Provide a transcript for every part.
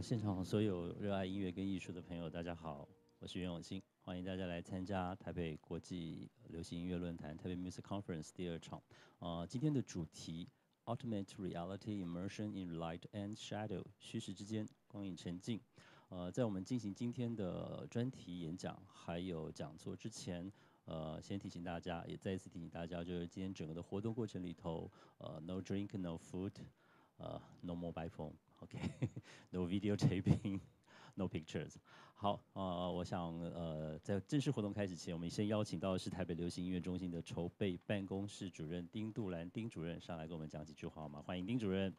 现场所有热爱音乐跟艺术的朋友，大家好，我是袁永新，欢迎大家来参加台北国际流行音乐论坛台北 Music Conference） 第二场。啊，今天的主题：Ultimate Reality Immersion in Light and Shadow，虚实之间，光影沉浸。呃，在我们进行今天的专题演讲还有讲座之前，呃，先提醒大家，也再一次提醒大家，就是今天整个的活动过程里头，呃，No drink，No food，呃，No mobile phone。OK，no video taping，no pictures。好，呃，我想，呃，在正式活动开始前，我们先邀请到的是台北流行音乐中心的筹备办公室主任丁杜兰丁主任上来跟我们讲几句话好吗？欢迎丁主任。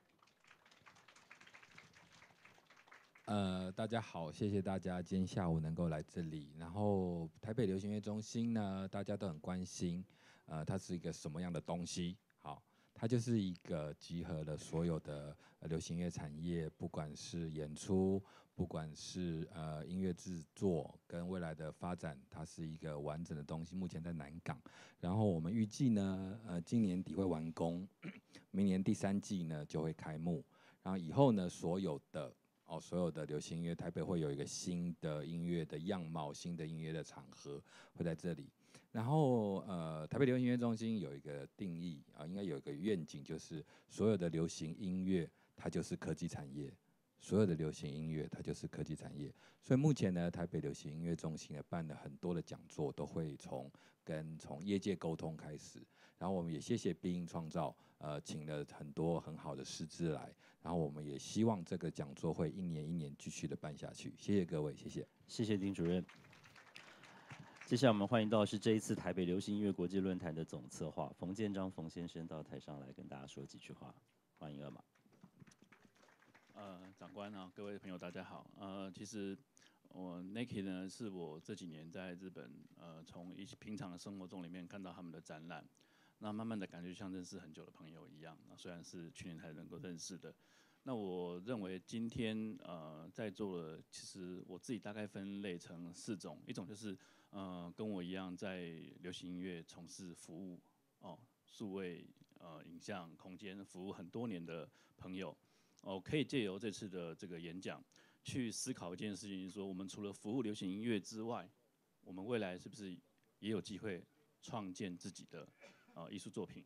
呃，大家好，谢谢大家今天下午能够来这里。然后台北流行音乐中心呢，大家都很关心，呃，它是一个什么样的东西？它就是一个集合了所有的流行乐产业，不管是演出，不管是呃音乐制作跟未来的发展，它是一个完整的东西。目前在南港，然后我们预计呢，呃，今年底会完工，明年第三季呢就会开幕，然后以后呢，所有的哦，所有的流行音乐台北会有一个新的音乐的样貌，新的音乐的场合会在这里。然后，呃，台北流行音乐中心有一个定义啊，应该有一个愿景，就是所有的流行音乐它就是科技产业，所有的流行音乐它就是科技产业。所以目前呢，台北流行音乐中心呢办了很多的讲座，都会从跟从业界沟通开始。然后我们也谢谢 b i 创造，呃，请了很多很好的师资来。然后我们也希望这个讲座会一年一年继续的办下去。谢谢各位，谢谢。谢谢丁主任。接下来我们欢迎到是这一次台北流行音乐国际论坛的总策划冯建章冯先生到台上来跟大家说几句话，欢迎二马。呃，长官啊，各位朋友大家好。呃，其实我 Nike 呢是我这几年在日本呃从一平常的生活中里面看到他们的展览，那慢慢的感觉像认识很久的朋友一样。那虽然是去年才能够认识的，那我认为今天呃在座的其实我自己大概分类成四种，一种就是。嗯，跟我一样在流行音乐从事服务哦，数位呃影像空间服务很多年的朋友，哦，可以借由这次的这个演讲，去思考一件事情：说我们除了服务流行音乐之外，我们未来是不是也有机会创建自己的呃艺术作品？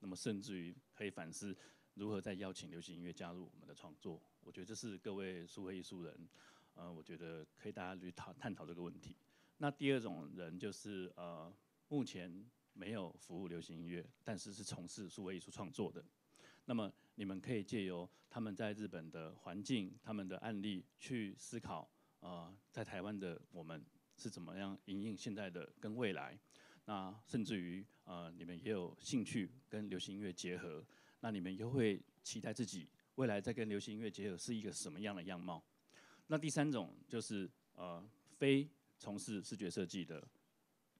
那么甚至于可以反思如何再邀请流行音乐加入我们的创作。我觉得这是各位数位艺术人，呃，我觉得可以大家去讨探讨这个问题。那第二种人就是呃，目前没有服务流行音乐，但是是从事数位艺术创作的。那么你们可以借由他们在日本的环境、他们的案例去思考呃，在台湾的我们是怎么样引运现在的跟未来。那甚至于呃，你们也有兴趣跟流行音乐结合，那你们又会期待自己未来在跟流行音乐结合是一个什么样的样貌？那第三种就是呃，非。从事视觉设计的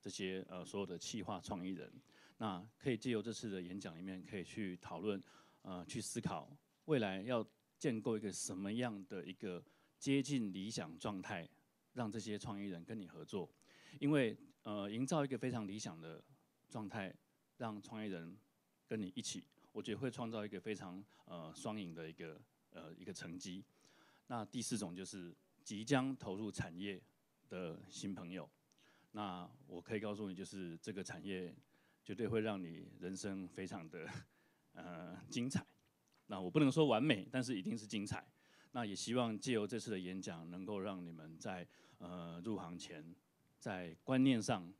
这些呃所有的企划创意人，那可以借由这次的演讲里面，可以去讨论，呃，去思考未来要建构一个什么样的一个接近理想状态，让这些创意人跟你合作，因为呃营造一个非常理想的状态，让创意人跟你一起，我觉得会创造一个非常呃双赢的一个呃一个成绩。那第四种就是即将投入产业。的新朋友，那我可以告诉你，就是这个产业绝对会让你人生非常的 呃精彩。那我不能说完美，但是一定是精彩。那也希望借由这次的演讲，能够让你们在呃入行前，在观念上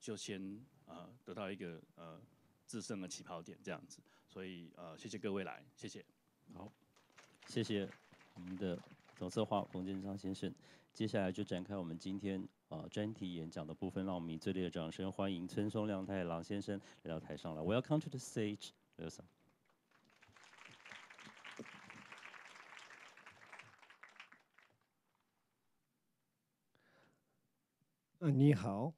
就先呃得到一个呃制胜的起跑点这样子。所以呃谢谢各位来，谢谢。好，谢谢我们的总策划冯建章先生。接下来就展开我们今天呃专题演讲的部分，让我们热烈的掌声欢迎村松亮太郎先生来到台上来。e l come to the stage，先生。你好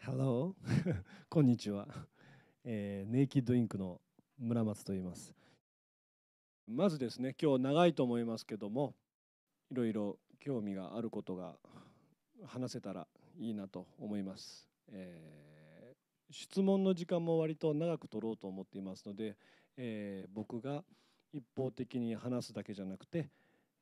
，Hello，こんにちは。e d Inc. 村松といます。まずですね、今日長いと思いますけども。いろいろ興味があることが話せたらいいなと思います。えー、質問の時間も割と長く取ろうと思っていますので、えー、僕が一方的に話すだけじゃなくて、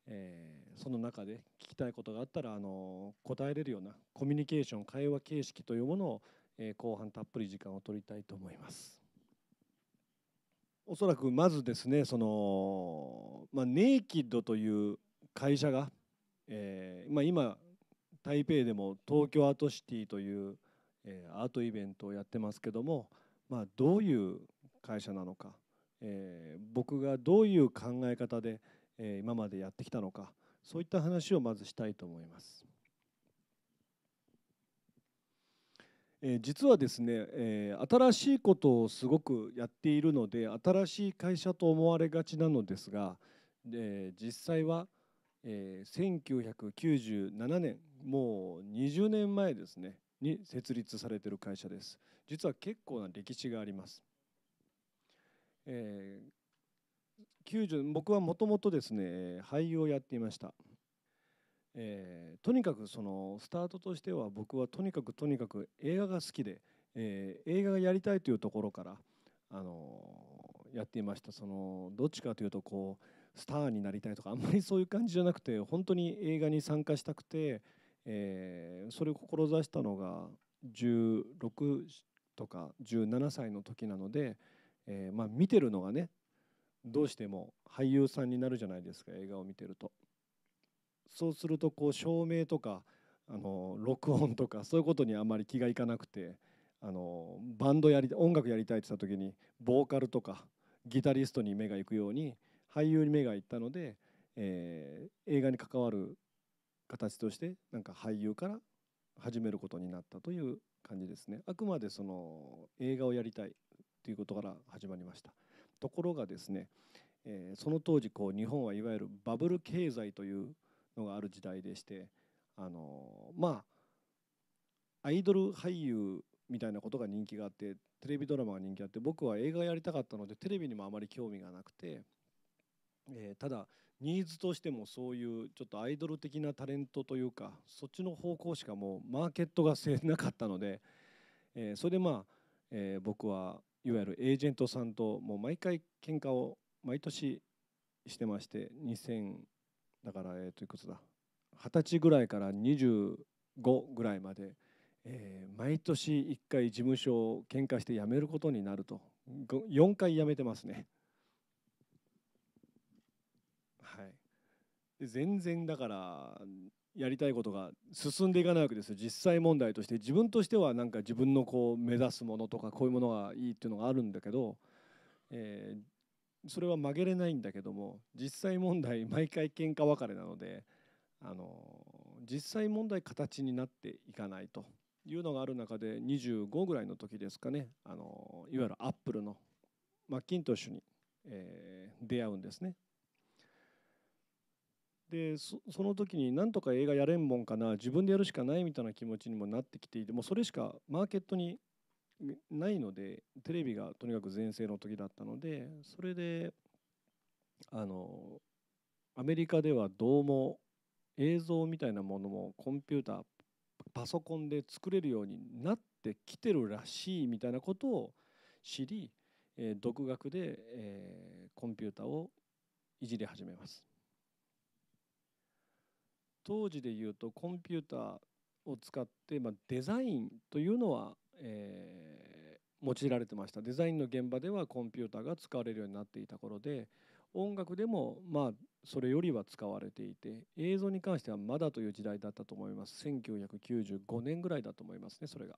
えー、その中で聞きたいことがあったらあの答えれるようなコミュニケーション会話形式というものを、え後半たっぷり時間を取りたいと思います。おそらくまずですねその、まあ、ネイキッドという会社が、えーまあ、今台北でも東京アートシティという、えー、アートイベントをやってますけども、まあ、どういう会社なのか、えー、僕がどういう考え方で、えー、今までやってきたのかそういった話をまずしたいと思います。え実はですね、え新しいことをすごくやっているので新しい会社と思われがちなのですが、実際は「えー、1997年もう20年前ですねに設立されてる会社です実は結構な歴史があります、えー、僕はもともとですね俳優をやっていました、えー、とにかくそのスタートとしては僕はとにかくとにかく映画が好きで、えー、映画がやりたいというところからあのやっていましたそのどっちかというとこうスターになりたいとかあんまりそういう感じじゃなくて本当に映画に参加したくて、えー、それを志したのが16とか17歳の時なので、えー、まあ、見てるのがねどうしても俳優さんになるじゃないですか映画を見てると。そうするとこう照明とかあの録音とかそういうことにあまり気がいかなくてあのバンドやり音楽やりたいって言った時にボーカルとかギタリストに目がいくように。俳優に目がいったので、えー、映画に関わる形としてなんか俳優から始めることになったという感じですねあくまでその映画をやりたいということから始まりましたところがですね、えー、その当時こう日本はいわゆるバブル経済というのがある時代でしてあのー、まあアイドル俳優みたいなことが人気があってテレビドラマが人気があって僕は映画やりたかったのでテレビにもあまり興味がなくてえー、ただニーズとしてもそういうちょっとアイドル的なタレントというかそっちの方向しかもうマーケットが据えなかったので、えー、それでまあ、えー、僕はいわゆるエージェントさんともう毎回喧嘩を毎年してまして2000だからえっといくつだ二十歳ぐらいから25ぐらいまで、えー、毎年1回事務所を喧嘩して辞めることになると4回辞めてますね。はい、で全然だからやりたいことが進んでいかないわけですよ実際問題として自分としてはなんか自分のこう目指すものとかこういうものがいいっていうのがあるんだけど、えー、それは曲げれないんだけども実際問題毎回喧嘩別れなので、あの実際問題形になっていかないというのがある中で25ぐらいの時ですかね、あのいわゆるアップルのマッキントッシュに、えー、出会うんですね。でその時になんとか映画やれんもんかな自分でやるしかないみたいな気持ちにもなってきていてもうそれしかマーケットにないのでテレビがとにかく全盛の時だったのでそれであのアメリカではどうも映像みたいなものもコンピューターパソコンで作れるようになってきてるらしいみたいなことを知り、えー、独学で、えー、コンピューターをいじり始めます。当時で言うとコンピューターを使って、まあ、デザインというのは、えー、用いられてましたデザインの現場ではコンピューターが使われるようになっていた頃で音楽でもまあそれよりは使われていて映像に関してはまだという時代だったと思います1995年ぐらいだと思いますねそれが。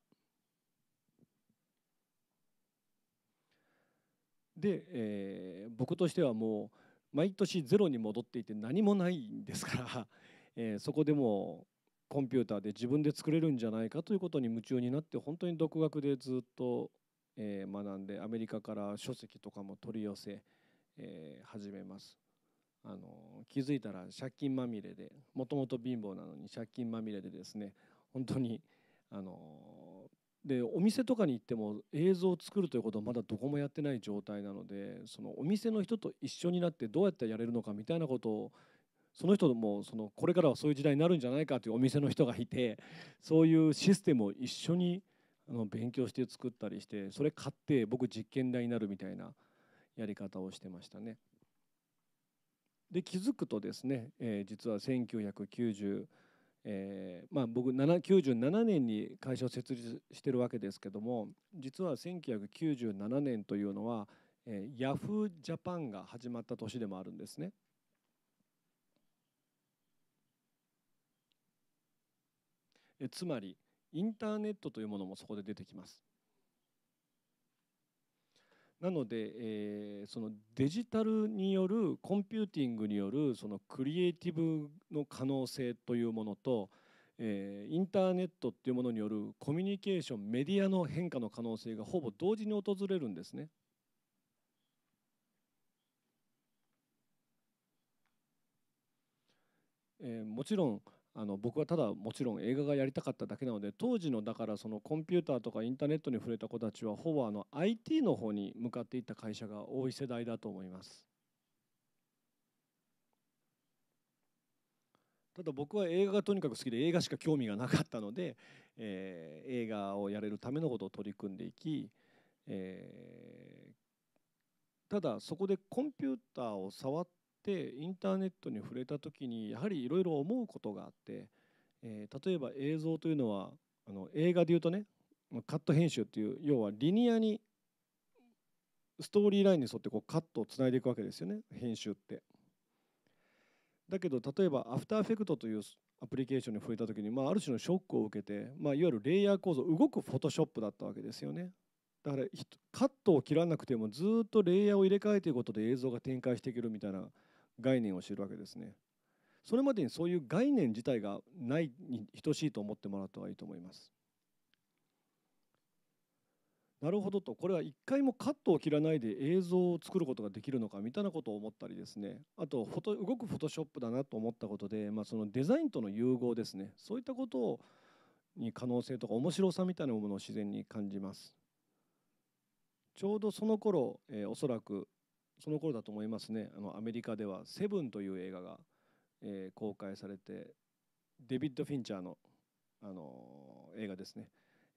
で、えー、僕としてはもう毎年ゼロに戻っていて何もないんですからえー、そこでもコンピューターで自分で作れるんじゃないかということに夢中になって本当に独学でずっと、えー、学んでアメリカから書籍とかも取り寄せ、えー、始めます。あの気づいたら借金まみれでもともと貧乏なのに借金まみれでですね本当にあのでお店とかに行っても映像を作るということはまだどこもやってない状態なのでそのお店の人と一緒になってどうやってやれるのかみたいなことをその人もそのこれからはそういう時代になるんじゃないかというお店の人がいてそういうシステムを一緒にあの勉強して作ったりしてそれ買って僕実験台になるみたいなやり方をしてましたね。で気づくとですね、えー、実は1990、えー、まあ、僕97年に会社を設立してるわけですけども実は1997年というのは、えー、ヤフージャパンが始まった年でもあるんですね。えつまりインターネットというものもそこで出てきます。なので、えー、そのデジタルによるコンピューティングによるそのクリエイティブの可能性というものと、えー、インターネットというものによるコミュニケーションメディアの変化の可能性がほぼ同時に訪れるんですね。えー、もちろんあの僕はただもちろん映画がやりたかっただけなので当時のだからそのコンピューターとかインターネットに触れた子たちはほぼあの IT の方に向かっていった会社が多い世代だと思います。ただ僕は映画がとにかく好きで映画しか興味がなかったので、えー、映画をやれるためのことを取り組んでいき、えー、ただそこでコンピューターを触ってでインターネットに触れた時にやはりいろいろ思うことがあって、えー、例えば映像というのはあの映画でいうとねカット編集っていう要はリニアにストーリーラインに沿ってこうカットをつないでいくわけですよね編集って。だけど例えばアフターエフェクトというアプリケーションに触れた時に、まあ、ある種のショックを受けて、まあ、いわゆるレイヤー構造動くフォトショップだったわけですよね。だからカットを切らなくてもずっとレイヤーを入れ替えていくことで映像が展開していけるみたいな概念を知るわけですねそれまでにそういう概念自体がないに等しいと思ってもらった方がいいと思いますなるほどとこれは一回もカットを切らないで映像を作ることができるのかみたいなことを思ったりですねあとフォト動くフォトショップだなと思ったことで、まあ、そのデザインとの融合ですねそういったことをに可能性とか面白さみたいなものを自然に感じますちょうどその頃、えー、おそらくその頃だと思いますねあのアメリカでは「セブン」という映画が、えー、公開されてデビッド・フィンチャーの、あのー、映画ですね、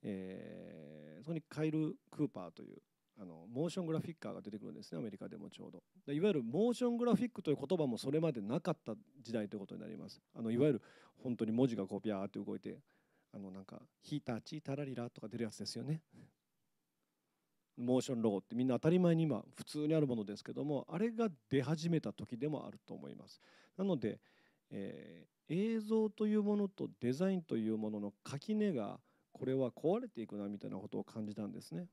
えー、そこにカイル・クーパーというあのモーショングラフィッカーが出てくるんですねアメリカでもちょうどいわゆるモーショングラフィックという言葉もそれまでなかった時代ということになりますあのいわゆる本当に文字がこうビャーって動いてあのなんか「ヒーターチータラリラ」とか出るやつですよねモーションロゴってみんな当たり前に今普通にあるものですけどもあれが出始めた時でもあると思います。なので、えー、映像というものとデザインというものの垣根がこれは壊れていくなみたいなことを感じたんですね。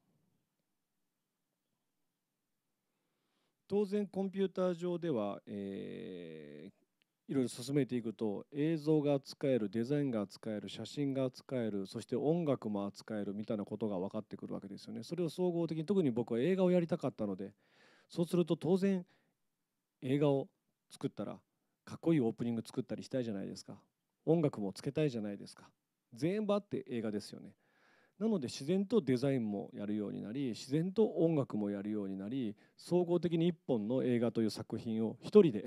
当然コンピューター上では、えー、いろいろ進めていくと映像が扱えるデザインが扱える写真が扱えるそして音楽も扱えるみたいなことが分かってくるわけですよね。それを総合的に特に僕は映画をやりたかったのでそうすると当然映画を作ったらかっこいいオープニング作ったりしたいじゃないですか音楽もつけたいじゃないですか全部あって映画ですよね。なので自然とデザインもやるようになり自然と音楽もやるようになり総合的に一本の映画という作品を一人で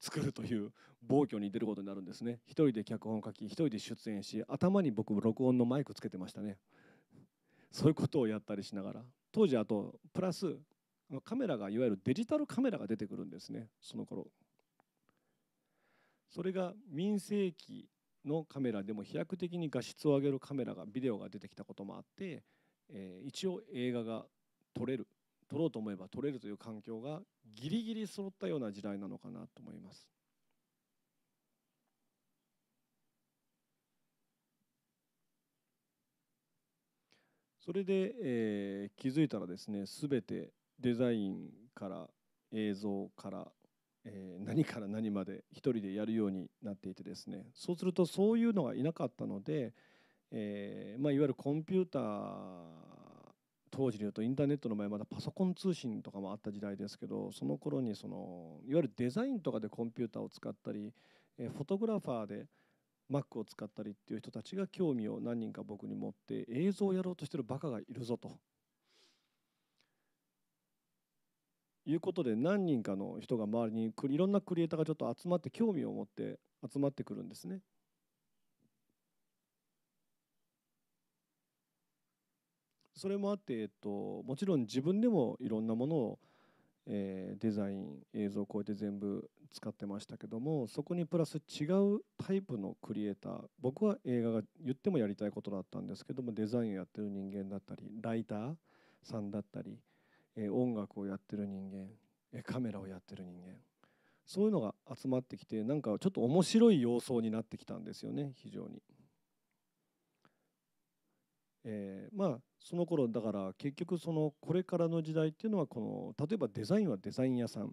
作るという暴挙に出ることになるんですね一人で脚本書き一人で出演し頭に僕録音のマイクつけてましたねそういうことをやったりしながら当時あとプラスカメラがいわゆるデジタルカメラが出てくるんですねその頃それが民生機のカメラでも飛躍的に画質を上げるカメラがビデオが出てきたこともあって、えー、一応映画が撮れる取ろうと思えば取れるという環境がギリギリ揃ったような時代なのかなと思います。それで、えー、気づいたらですね全てデザインから映像から、えー、何から何まで一人でやるようになっていてですねそうするとそういうのがいなかったので、えーまあ、いわゆるコンピューター当時でいうとインターネットの前まだパソコン通信とかもあった時代ですけどその頃にそのいわゆるデザインとかでコンピューターを使ったり、えフォトグラファーで Mac を使ったりっていう人たちが興味を何人か僕に持って映像をやろうとしてるバカがいるぞと。いうことで何人かの人が周りにいろんなクリエイターがちょっと集まって興味を持って集まってくるんですね。それもあって、えっと、もちろん自分でもいろんなものを、えー、デザイン映像をやえて全部使ってましたけどもそこにプラス違うタイプのクリエイター僕は映画が言ってもやりたいことだったんですけどもデザインをやってる人間だったりライターさんだったり、えー、音楽をやってる人間カメラをやってる人間そういうのが集まってきてなんかちょっと面白い様相になってきたんですよね非常に。えー、まあその頃だから結局そのこれからの時代っていうのはこの例えばデザインはデザイン屋さん、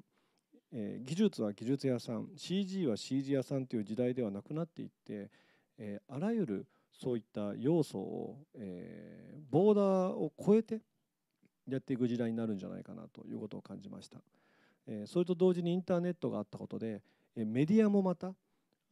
えー、技術は技術屋さん CG は CG 屋さんという時代ではなくなっていって、えー、あらゆるそういった要素を、えー、ボーダーを超えてやっていく時代になるんじゃないかなということを感じました。えー、それと同時にインターネットがあったことで、えー、メディアもまた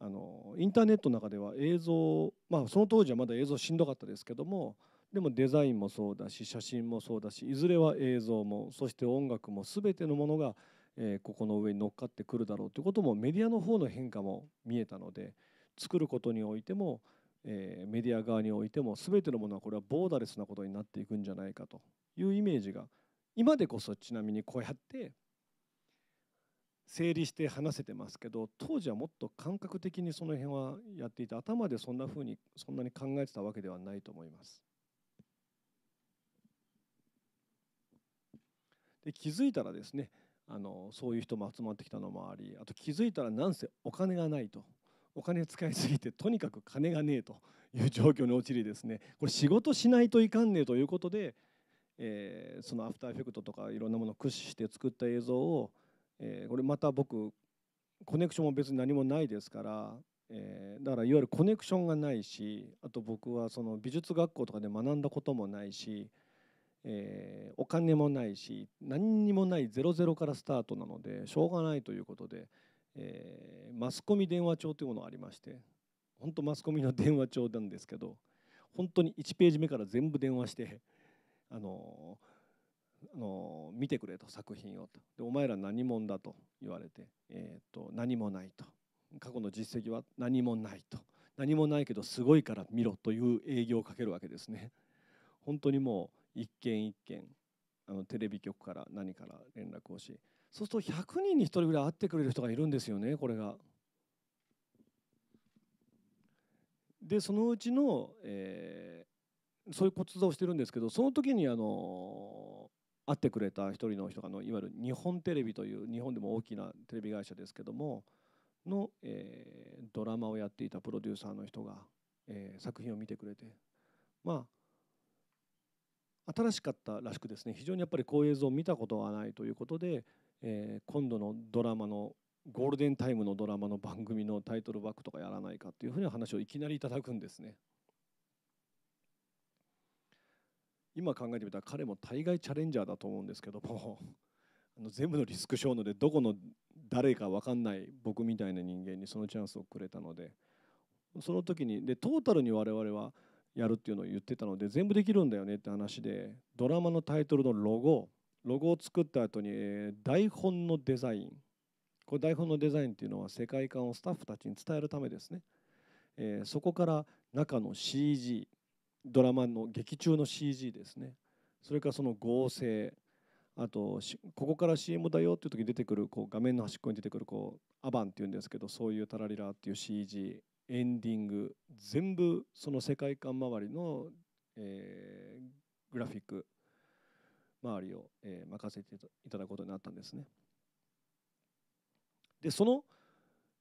あのインターネットの中では映像まあその当時はまだ映像しんどかったですけどもでもデザインもそうだし写真もそうだしいずれは映像もそして音楽も全てのものが、えここの上に乗っかってくるだろうということもメディアの方の変化も見えたので作ることにおいても、えメディア側においても全てのものはこれはボーダレスなことになっていくんじゃないかというイメージが今でこそちなみにこうやって整理して話せてますけど当時はもっと感覚的にその辺はやっていて頭でそんな風にそんなに考えてたわけではないと思います。で気づいたらですねあのそういう人も集まってきたのもありあと気づいたらなんせお金がないとお金使いすぎてとにかく金がねえという状況に陥りですねこれ仕事しないといかんねえということで、えー、そのアフターエフェクトとかいろんなものを駆使して作った映像を、えー、これまた僕コネクションも別に何もないですから、えー、だからいわゆるコネクションがないしあと僕はその美術学校とかで学んだこともないしえー、お金もないし何にもないゼロゼロからスタートなのでしょうがないということで、えー、マスコミ電話帳というものがありまして本当マスコミの電話帳なんですけど本当に1ページ目から全部電話してあのあの見てくれと作品をとでお前ら何者だと言われて、えーと、と何もないと過去の実績は何もないと何もないけどすごいから見ろという営業をかけるわけですね。本当にもう一件一件あのテレビ局から何から連絡をしそうすると100人に1人ぐらい会ってくれる人がいるんですよねこれが。でそのうちの、えー、そういう活動をしてるんですけどその時にあの会ってくれた一人の人がのいわゆる日本テレビという日本でも大きなテレビ会社ですけどもの、えー、ドラマをやっていたプロデューサーの人が、えー、作品を見てくれてまあ新しかったらしくですね非常にやっぱりこういう映像を見たことはないということで、えー、今度のドラマのゴールデンタイムのドラマの番組のタイトルバックとかやらないかというふうな話をいきなりいただくんですね。今考えてみたら彼も大概チャレンジャーだと思うんですけども あの全部のリスクーのでどこの誰か分かんない僕みたいな人間にそのチャンスをくれたのでその時にでトータルに我々はやるっていうのを言ってたので全部できるんだよねって話でドラマのタイトルのロゴロゴを作った後に、台本のデザインこれ台本のデザインっていうのは世界観をスタッフたちに伝えるためですね、えそこから中の CG ドラマの劇中の CG ですねそれからその合成あとここから CM だよっていう時に出てくるこう画面の端っこに出てくるこうアバンっていうんですけどそういうタラリラっていう CG エンディング全部その世界観周りの、えー、グラフィック周りを、えー、任せていただくことになったんですね。でその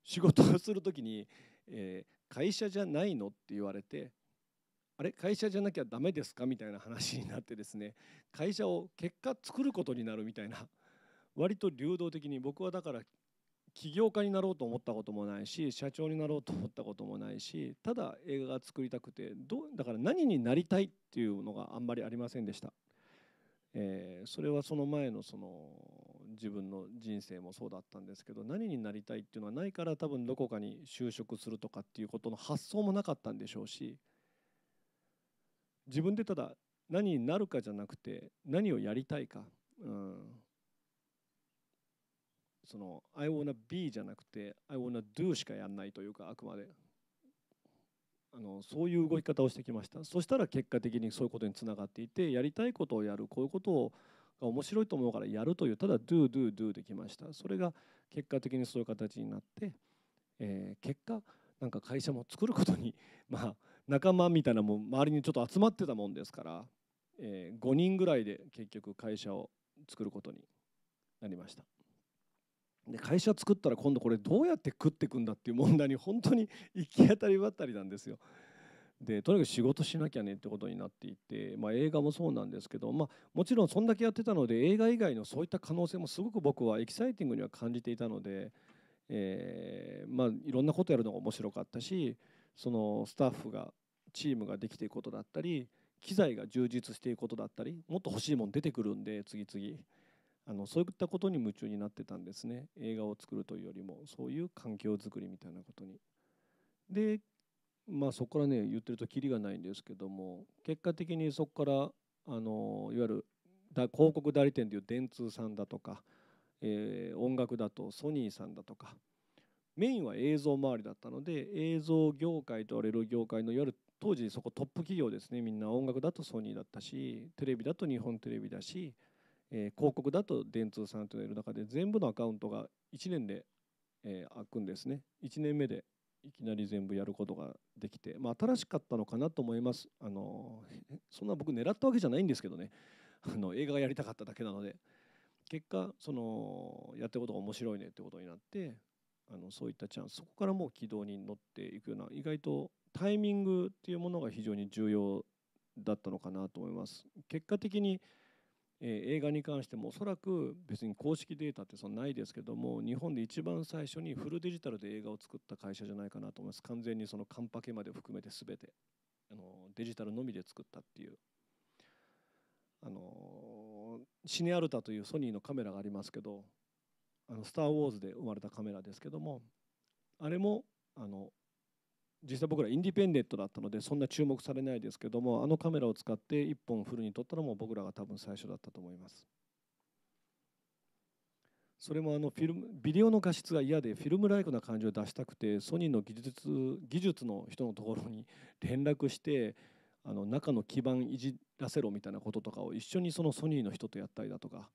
仕事をする時に、えー、会社じゃないのって言われてあれ会社じゃなきゃダメですかみたいな話になってですね会社を結果作ることになるみたいな割と流動的に僕はだから起業家になろうと思ったこともないし社長になろうと思ったこともないしただ映画が作りたくてどだから何になりたいっていうのがあんまりありませんでした、えー、それはその前のその自分の人生もそうだったんですけど何になりたいっていうのはないから多分どこかに就職するとかっていうことの発想もなかったんでしょうし自分でただ何になるかじゃなくて何をやりたいか、うん、その「I wanna be」じゃなくて「I wanna do」しかやんないというかあくまであのそういう動き方をしてきましたそしたら結果的にそういうことにつながっていてやりたいことをやるこういうことをが面白いと思うからやるというただ do do do できましたそれが結果的にそういう形になって、えー、結果なんか会社も作ることに まあ仲間みたいなもん周りにちょっと集まってたもんですから、えー、5人ぐらいで結局会社を作ることになりました。で会社作ったら今度これどうやって食っていくんだっていう問題に本当に行き当たりばったりなんですよ。でとにかく仕事しなきゃねってことになっていて、まあ、映画もそうなんですけど、まあ、もちろんそんだけやってたので映画以外のそういった可能性もすごく僕はエキサイティングには感じていたので、えー、まあ、いろんなことやるのが面白かったしそのスタッフがチームができていくことだったり機材が充実していくことだったりもっと欲しいもん出てくるんで次々。あのそういったことに夢中になってたんですね映画を作るというよりもそういう環境づくりみたいなことに。でまあそこからね言ってるときりがないんですけども結果的にそこからあのいわゆる広告代理店でいう電通さんだとか、えー、音楽だとソニーさんだとかメインは映像周りだったので映像業界と言われる業界のいわゆる当時そこトップ企業ですねみんな音楽だとソニーだったしテレビだと日本テレビだしえー、広告だと電通さんというのいる中で全部のアカウントが1年で、えー、開くんですね1年目でいきなり全部やることができて、まあ、新しかったのかなと思いますあのそんな僕狙ったわけじゃないんですけどねあの映画がやりたかっただけなので結果そのやってることが面白いねってことになってあのそういったチャンスそこからもう軌道に乗っていくような意外とタイミングっていうものが非常に重要だったのかなと思います。結果的に映画に関してもおそらく別に公式データってそんないですけども日本で一番最初にフルデジタルで映画を作った会社じゃないかなと思います完全にそのカンパケまで含めて全てあのデジタルのみで作ったっていうあのシネアルタというソニーのカメラがありますけど「あのスター・ウォーズ」で生まれたカメラですけどもあれもあの実際僕らインディペンデントだったのでそんな注目されないですけどもあのカメラを使って1本フルに撮ったのも僕らが多分最初だったと思いますそれもあのフィルムビデオの画質が嫌でフィルムライクな感じを出したくてソニーの技術技術の人のところに連絡してあの中の基板いじらせろみたいなこととかを一緒にそのソニーの人とやったりだとか、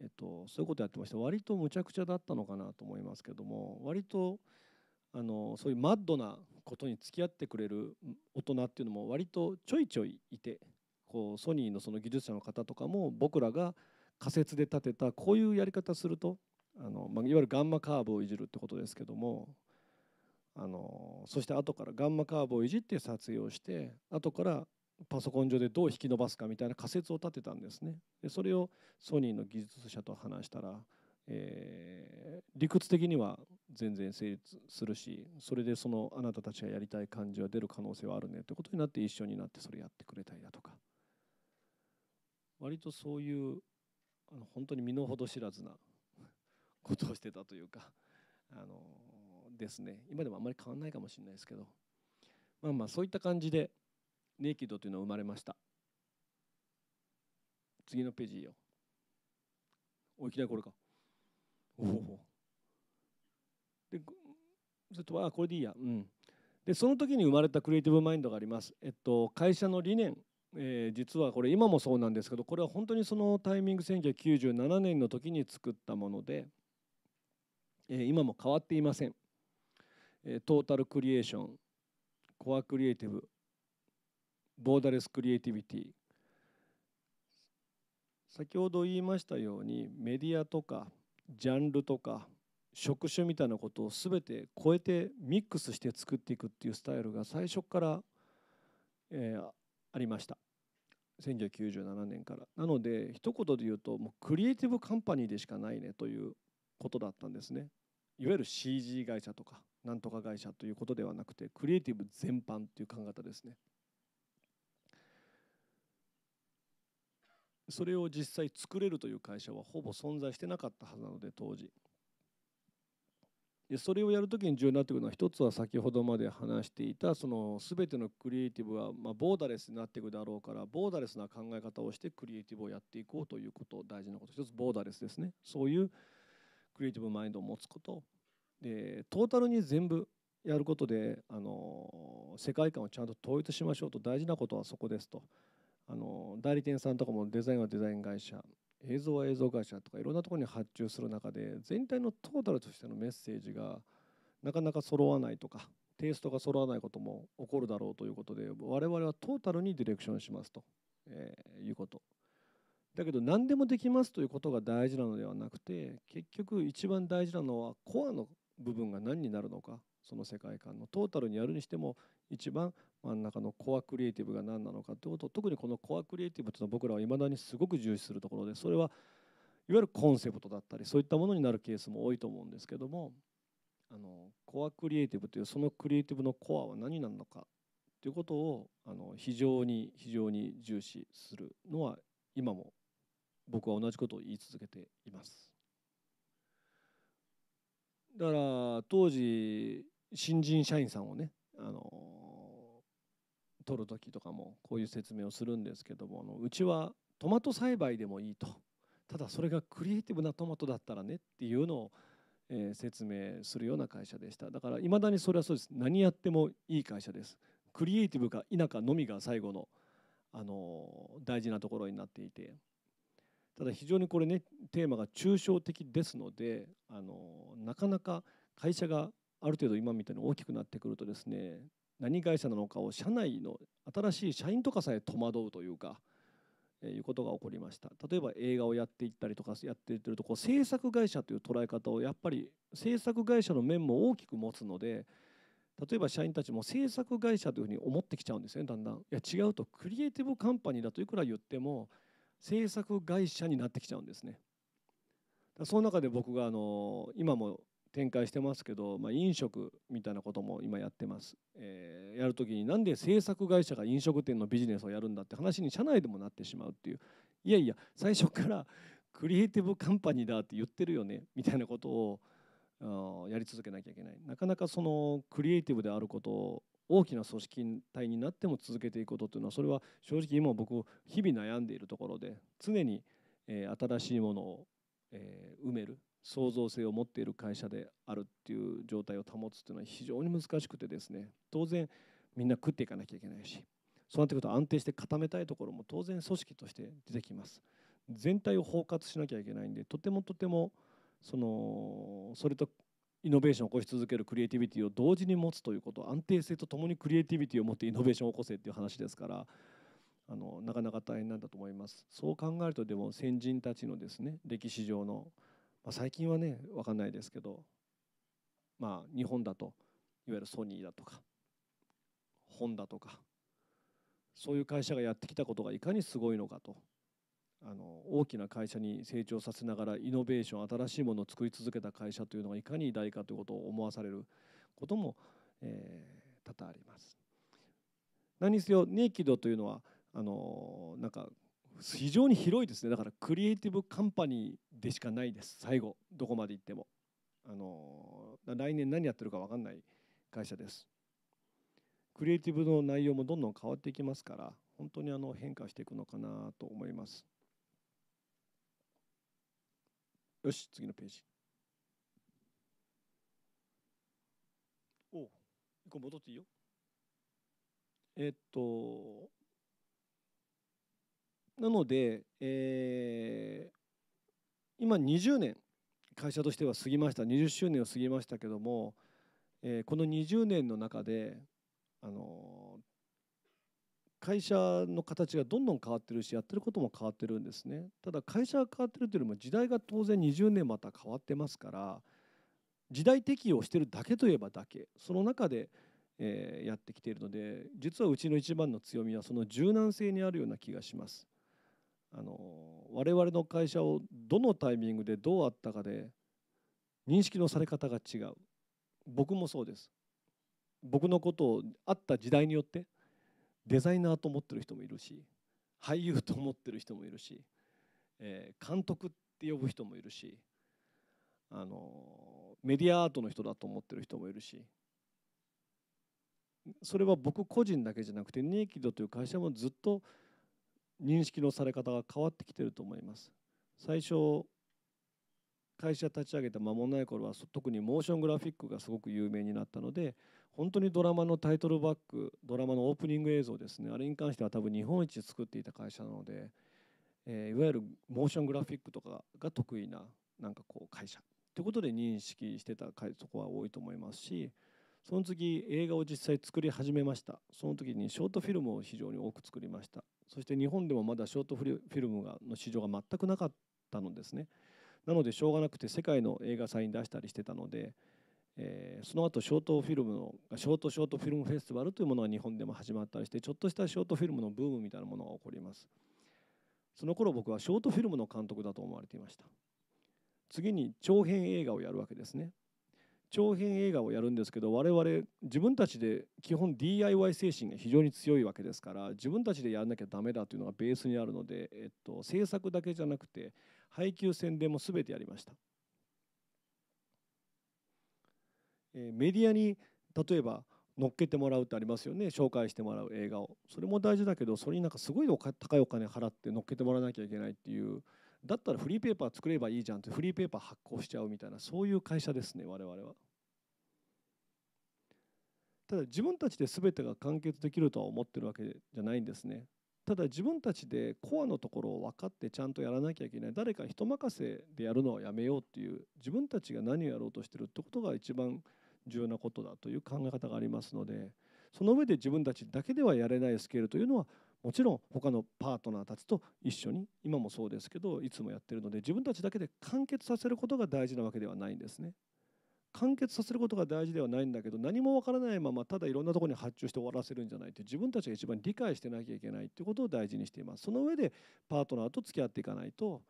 えっと、そういうことやってまして割とむちゃくちゃだったのかなと思いますけども割とあのそういうマッドなことに付き合ってくれる大人っていうのも割とちょいちょいいてこうソニーのその技術者の方とかも僕らが仮説で立てたこういうやり方するとあの、まあ、いわゆるガンマカーブをいじるってことですけどもあのそして後からガンマカーブをいじって撮影をして後からパソコン上でどう引き伸ばすかみたいな仮説を立てたんですね。でそれをソニーの技術者と話したらえー、理屈的には全然成立するしそれでそのあなたたちがやりたい感じは出る可能性はあるねってことになって一緒になってそれやってくれたりだとか割とそういうあの本当に身の程知らずな ことをしてたというかあのですね今でもあんまり変わんないかもしれないですけどまあまあそういった感じでネイキッドというのは生まれました次のページよおいきなりこれか。でずっとあこれでいいやうんでその時に生まれたクリエイティブマインドがあります、えっと、会社の理念、えー、実はこれ今もそうなんですけどこれは本当にそのタイミング1997年の時に作ったもので、えー、今も変わっていません、えー、トータルクリエーションコアクリエイティブボーダレスクリエイティビティ先ほど言いましたようにメディアとかジャンルとか職種みたいなことを全て超えてミックスして作っていくっていうスタイルが最初から、えー、ありました1997年からなので一言で言うともうクリエイティブカンパニーでしかないねということだったんですねいわゆる CG 会社とかなんとか会社ということではなくてクリエイティブ全般という考え方ですねそれを実際作れるという会社はほぼ存在してなかったはずなので当時でそれをやる時に重要になってくるのは一つは先ほどまで話していたその全てのクリエイティブはまボーダレスになっていくだろうからボーダレスな考え方をしてクリエイティブをやっていこうということ大事なこと一つボーダレスですねそういうクリエイティブマインドを持つことでトータルに全部やることであの世界観をちゃんと統一しましょうと大事なことはそこですと。あの代理店さんとかもデザインはデザイン会社映像は映像会社とかいろんなところに発注する中で全体のトータルとしてのメッセージがなかなか揃わないとかテイストが揃わないことも起こるだろうということで我々はトータルにディレクションしますと、えいうことだけど何でもできますということが大事なのではなくて結局一番大事なのはコアの部分が何になるのかその世界観のトータルにやるにしても一番真ん中のコアクリエイティブが何なのかってこと特にこのコアクリエイティブというのは僕らはいまだにすごく重視するところでそれはいわゆるコンセプトだったりそういったものになるケースも多いと思うんですけどもあのコアクリエイティブというそのクリエイティブのコアは何なのかということをあの非常に非常に重視するのは今も僕は同じことを言い続けています。だから当時新人社員さんをねあの取る時とかもこういう説明をするんですけどもあのうちはトマト栽培でもいいとただそれがクリエイティブなトマトだったらねっていうのを、えー、説明するような会社でしただからいまだにそれはそうです何やってもいい会社ですクリエイティブか否かのみが最後の、あの大事なところになっていてただ非常にこれねテーマが抽象的ですので、あのなかなか会社がある程度今みたいに大きくなってくるとですね何会社なのかを社内の新しい社員とかさえ戸惑うというか、えいうことが起こりました例えば映画をやっていったりとかやっていってるとこう制作会社という捉え方をやっぱり制作会社の面も大きく持つので例えば社員たちも制作会社というふうに思ってきちゃうんですねだんだんいや違うとクリエイティブカンパニーだといくら言っても制作会社になってきちゃうんですねその中で僕があの今も展開してますけど、まあ、飲食みたいなことも今やってます、えー、やる時になんで制作会社が飲食店のビジネスをやるんだって話に社内でもなってしまうっていういやいや最初から クリエイティブカンパニーだって言ってるよねみたいなことをやり続けなきゃいけないなかなかそのクリエイティブであることを大きな組織体になっても続けていくことっていうのはそれは正直今僕日々悩んでいるところで常に、え新しいものを、え埋める創造性を持っている会社であるっていう状態を保つっていうのは非常に難しくてですね当然みんな食っていかなきゃいけないしそうなってくると安定して固めたいところも当然組織として出てきます全体を包括しなきゃいけないんでとてもとてもそのそれとイノベーションを起こし続けるクリエイティビティを同時に持つということ安定性とともにクリエイティビティを持ってイノベーションを起こせっていう話ですからあのなかなか大変なんだと思いますそう考えるとでも先人たちのですね歴史上のまあ、最近はね分かんないですけど、まあ、日本だといわゆるソニーだとかホンダとかそういう会社がやってきたことがいかにすごいのかとあの大きな会社に成長させながらイノベーション新しいものを作り続けた会社というのがいかに偉大かということを思わされることも、えー、多々あります。何にせよネイキドというのはあのなんか非常に広いですねだからクリエイティブカンパニーでしかないです最後どこまで行ってもあの来年何やってるか分かんない会社ですクリエイティブの内容もどんどん変わっていきますから本当にあの変化していくのかなと思いますよし次のページお個戻っていいよえっとなので、えー、今20年会社としては過ぎました20周年を過ぎましたけども、えー、この20年の中で、あのー、会社の形がどんどん変わってるしやってることも変わってるんですねただ会社が変わってるというよりも時代が当然20年また変わってますから時代適応してるだけといえばだけその中で、えー、やってきているので実はうちの一番の強みはその柔軟性にあるような気がします。あの我々の会社をどのタイミングでどうあったかで認識のされ方が違う僕もそうです僕のことをあった時代によってデザイナーと思ってる人もいるし俳優と思ってる人もいるし、えー、監督って呼ぶ人もいるしあのメディアアートの人だと思ってる人もいるしそれは僕個人だけじゃなくてネイキッドという会社もずっと認識のされ方が変わってきてると思います最初会社立ち上げた間もない頃は特にモーショングラフィックがすごく有名になったので本当にドラマのタイトルバックドラマのオープニング映像ですねあれに関しては多分日本一作っていた会社なので、えー、いわゆるモーショングラフィックとかが得意ななんかこう会社ということで認識してたそこは多いと思いますし。その次映画を実際作り始めましたその時にショートフィルムを非常に多く作りましたそして日本でもまだショートフィルムがの市場が全くなかったのですねなのでしょうがなくて世界の映画祭に出したりしてたので、えー、その後ショートフィルムのショートショートフィルムフェスティバルというものが日本でも始まったりしてちょっとしたショートフィルムのブームみたいなものが起こりますその頃僕はショートフィルムの監督だと思われていました次に長編映画をやるわけですね長編映画をやるんですけど我々自分たちで基本 DIY 精神が非常に強いわけですから自分たちでやらなきゃダメだというのがベースにあるので、えっと、制作だけじゃなくて配給宣伝も全てやりました、えメディアに例えば乗っけてもらうってありますよね紹介してもらう映画をそれも大事だけどそれになんかすごい高いお金払って乗っけてもらわなきゃいけないっていうだったらフリーペーパー作ればいいじゃんってフリーペーパー発行しちゃうみたいなそういう会社ですね我々は。ただ自分たちで全てが完結できるとは思ってるわけじゃないんですね。ただ自分たちでコアのところを分かってちゃんとやらなきゃいけない誰か人任せでやるのはやめようっていう自分たちが何をやろうとしてるってことが一番重要なことだという考え方がありますのでその上で自分たちだけではやれないスケールというのはもちろん他のパートナーたちと一緒に今もそうですけどいつもやってるので自分たちだけで完結させることが大事なわけではないんですね。完結させることが大事ではないんだけど何もわからないままただいろんなとこに発注して終わらせるんじゃないって自分たちが一番理解してなきゃいけないっていうことを大事にしていますその上でパートナーと付き合っていかないと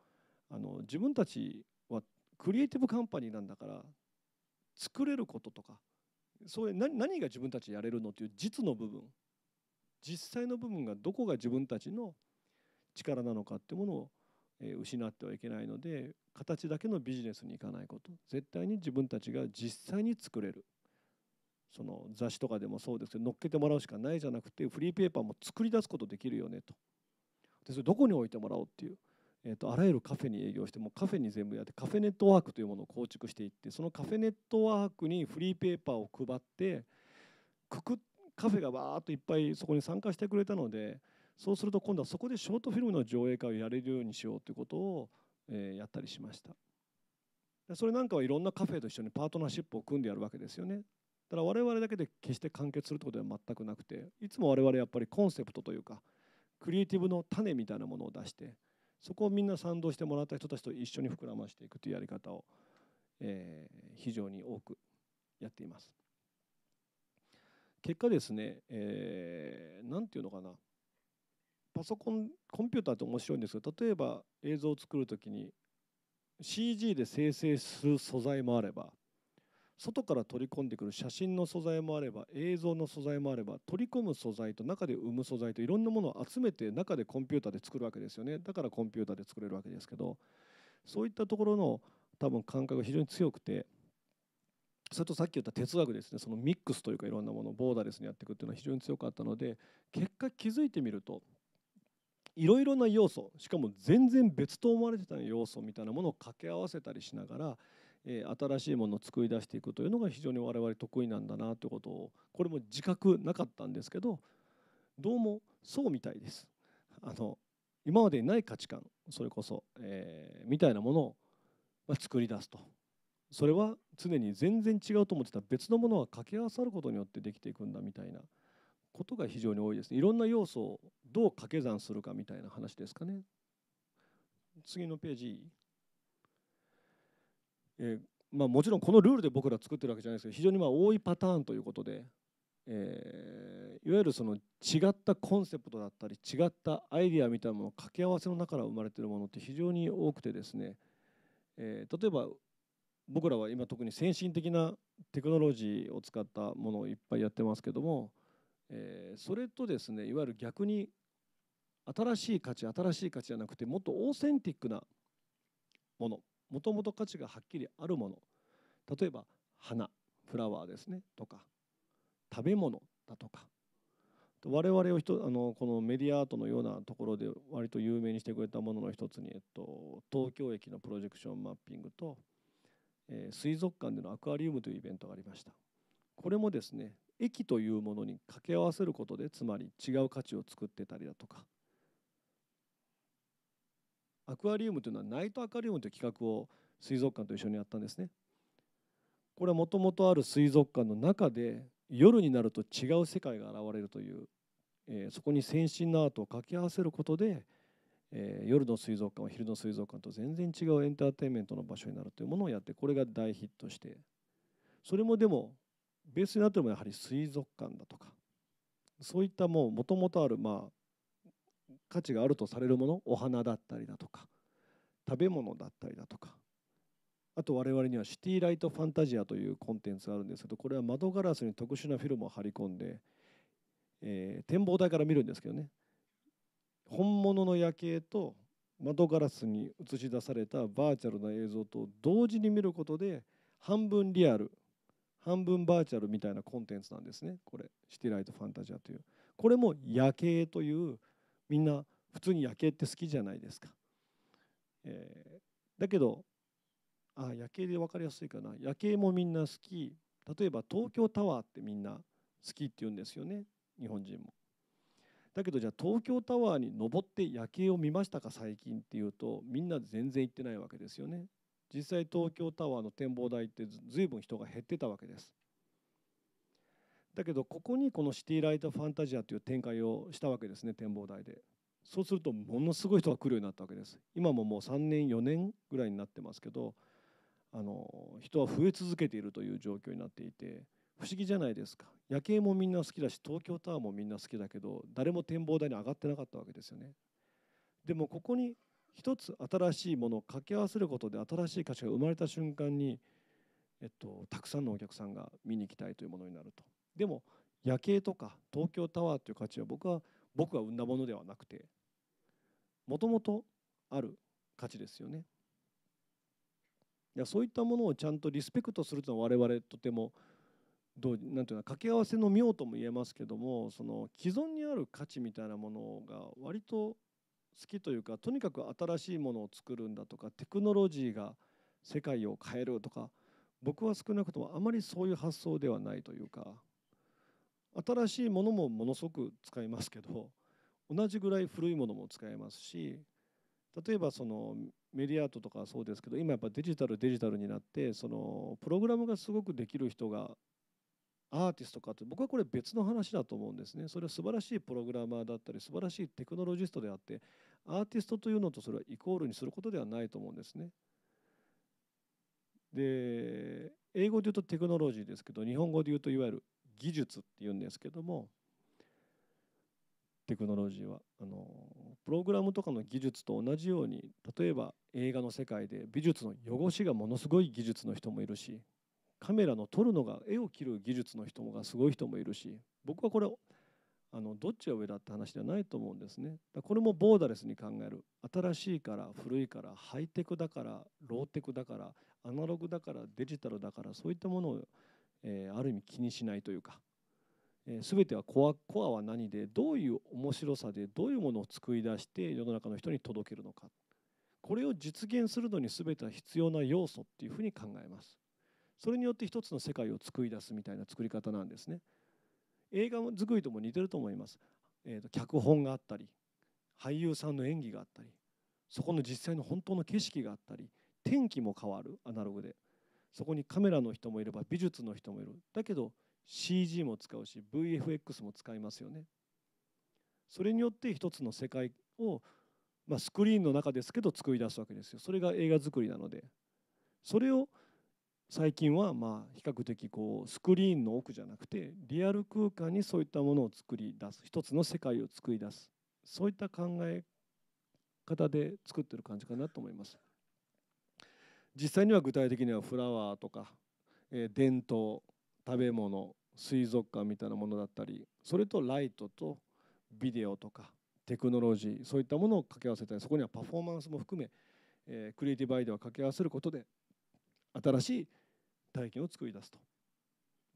あの自分たちはクリエイティブカンパニーなんだから作れることとかそういう何が自分たちやれるのっていう実の部分実際の部分がどこが自分たちの力なのかってものを失ってはいけないので形だけのビジネスに行かないこと絶対に自分たちが実際に作れるその雑誌とかでもそうですけど載っけてもらうしかないじゃなくてフリーペーパーも作り出すことできるよねとでそれどこに置いてもらおうっていう、えー、とあらゆるカフェに営業してもカフェに全部やってカフェネットワークというものを構築していってそのカフェネットワークにフリーペーパーを配ってくくっカフェがわーっといっぱいそこに参加してくれたのでそうすると今度はそこでショートフィルムの上映会をやれるようにしようということを、えやったりしましたそれなんかはいろんなカフェと一緒にパートナーシップを組んでやるわけですよねだから我々だけで決して完結するということは全くなくていつも我々やっぱりコンセプトというかクリエイティブの種みたいなものを出してそこをみんな賛同してもらった人たちと一緒に膨らましていくというやり方を、え非常に多くやっています。結果ですね、えー、て言うのかなパソコンコンピューターって面白いんですが例えば映像を作る時に CG で生成する素材もあれば外から取り込んでくる写真の素材もあれば映像の素材もあれば取り込む素材と中で生む素材といろんなものを集めて中でコンピューターで作るわけですよねだからコンピューターで作れるわけですけどそういったところの多分感覚が非常に強くて。それとさっき言った哲学ですねそのミックスというかいろんなものをボーダレスにやっていくっていうのは非常に強かったので結果気づいてみるといろいろな要素しかも全然別と思われてた要素みたいなものを掛け合わせたりしながら、え新しいものを作り出していくというのが非常に我々得意なんだなということをこれも自覚なかったんですけどどうもそうみたいです。あの今までにない価値観それこそ、えー、みたいなものを、作り出すとそれは常に全然違うと思ってた別のものは掛け合わさることによってできていくんだみたいなことが非常に多いですねいろんな要素をどう掛け算するかみたいな話ですかね次のページ、えー、まあ、もちろんこのルールで僕ら作ってるわけじゃないですけど非常にまあ多いパターンということで、えー、いわゆるその違ったコンセプトだったり違ったアイデアみたいなものを掛け合わせの中から生まれてるものって非常に多くてですね、えー、例えば僕らは今特に先進的なテクノロジーを使ったものをいっぱいやってますけども、えー、それとですねいわゆる逆に新しい価値新しい価値じゃなくてもっとオーセンティックなものもともと価値がはっきりあるもの例えば花フラワーですねとか食べ物だとか我々をあのこのメディアアートのようなところで割と有名にしてくれたものの一つに、えっと、東京駅のプロジェクションマッピングとえ水族館でのアクアリウムというイベントがありましたこれもですね駅というものに掛け合わせることでつまり違う価値を作ってたりだとかアクアリウムというのはナイトアクアリウムという企画を水族館と一緒にやったんですねこれはもともとある水族館の中で夜になると違う世界が現れるという、えそこに先進のアートを掛け合わせることでえー、夜の水族館は昼の水族館と全然違うエンターテインメントの場所になるというものをやってこれが大ヒットしてそれもでもベースになってもやはり水族館だとかそういったもうともとあるまあ価値があるとされるものお花だったりだとか食べ物だったりだとかあと我々にはシティライトファンタジアというコンテンツがあるんですけどこれは窓ガラスに特殊なフィルムを貼り込んで、えー、展望台から見るんですけどね本物の夜景と窓ガラスに映し出されたバーチャルな映像と同時に見ることで半分リアル半分バーチャルみたいなコンテンツなんですねこれシティライトファンタジアというこれも夜景というみんな普通に夜景って好きじゃないですか、えー、だけどあ夜景で分かりやすいかな夜景もみんな好き例えば東京タワーってみんな好きって言うんですよね日本人もだけどじゃあ東京タワーに登って夜景を見ましたか最近っていうとみんな全然行ってないわけですよね。実際東京タワーの展望台って随分人が減ってたわけです。だけどここにこのシティライトファンタジアという展開をしたわけですね展望台で。そうするとものすごい人が来るようになったわけです。今ももう3年4年ぐらいになってますけどあの人は増え続けているという状況になっていて。不思議じゃないですか夜景もみんな好きだし東京タワーもみんな好きだけど誰も展望台に上がってなかったわけですよねでもここに一つ新しいものを掛け合わせることで新しい価値が生まれた瞬間に、えっと、たくさんのお客さんが見に行きたいというものになるとでも夜景とか東京タワーという価値は僕は僕が生んだものではなくてもともとある価値ですよねいやそういったものをちゃんとリスペクトするというのは我々とてもどうなんていうか掛け合わせの妙とも言えますけどもその既存にある価値みたいなものが割と好きというかとにかく新しいものを作るんだとかテクノロジーが世界を変えるとか僕は少なくともあまりそういう発想ではないというか新しいものもものすごく使いますけど同じぐらい古いものも使えますし例えばそのメディアートとかそうですけど今やっぱデジタルデジタルになってそのプログラムがすごくできる人がアーティストかって僕はこれ別の話だと思うんですねそれは素晴らしいプログラマーだったり素晴らしいテクノロジストであってアーティストというのとそれはイコールにすることではないと思うんですねで英語で言うとテクノロジーですけど日本語で言うといわゆる技術っていうんですけどもテクノロジーはあのプログラムとかの技術と同じように例えば映画の世界で美術の汚しがものすごい技術の人もいるしカメラの撮るのが絵を切る技術の人がすごい人もいるし僕はこれあのどっちが上だって話じゃないと思うんですねこれもボーダレスに考える新しいから古いからハイテクだからローテクだからアナログだからデジタルだからそういったものを、えー、ある意味気にしないというか、えー、全てはコアコアは何でどういう面白さでどういうものを作り出して世の中の人に届けるのかこれを実現するのに全ては必要な要素っていうふうに考えます。それによって一つの世界を作り出すみたいな作り方なんですね映画作りとも似てると思います、えーと、脚本があったり俳優さんの演技があったりそこの実際の本当の景色があったり天気も変わるアナログでそこにカメラの人もいれば美術の人もいるだけど CG も使うし VFX も使いますよねそれによって一つの世界を、まあ、スクリーンの中ですけど作り出すわけですよそれが映画作りなのでそれを最近はまあ比較的こうスクリーンの奥じゃなくてリアル空間にそういったものを作り出す一つの世界を作り出すそういった考え方で作ってる感じかなと思います。実際には具体的にはフラワーとか、え伝統食べ物水族館みたいなものだったりそれとライトとビデオとかテクノロジーそういったものを掛け合わせたりそこにはパフォーマンスも含め、えクリエイティブアイデアを掛け合わせることで新しい体験を作り出すと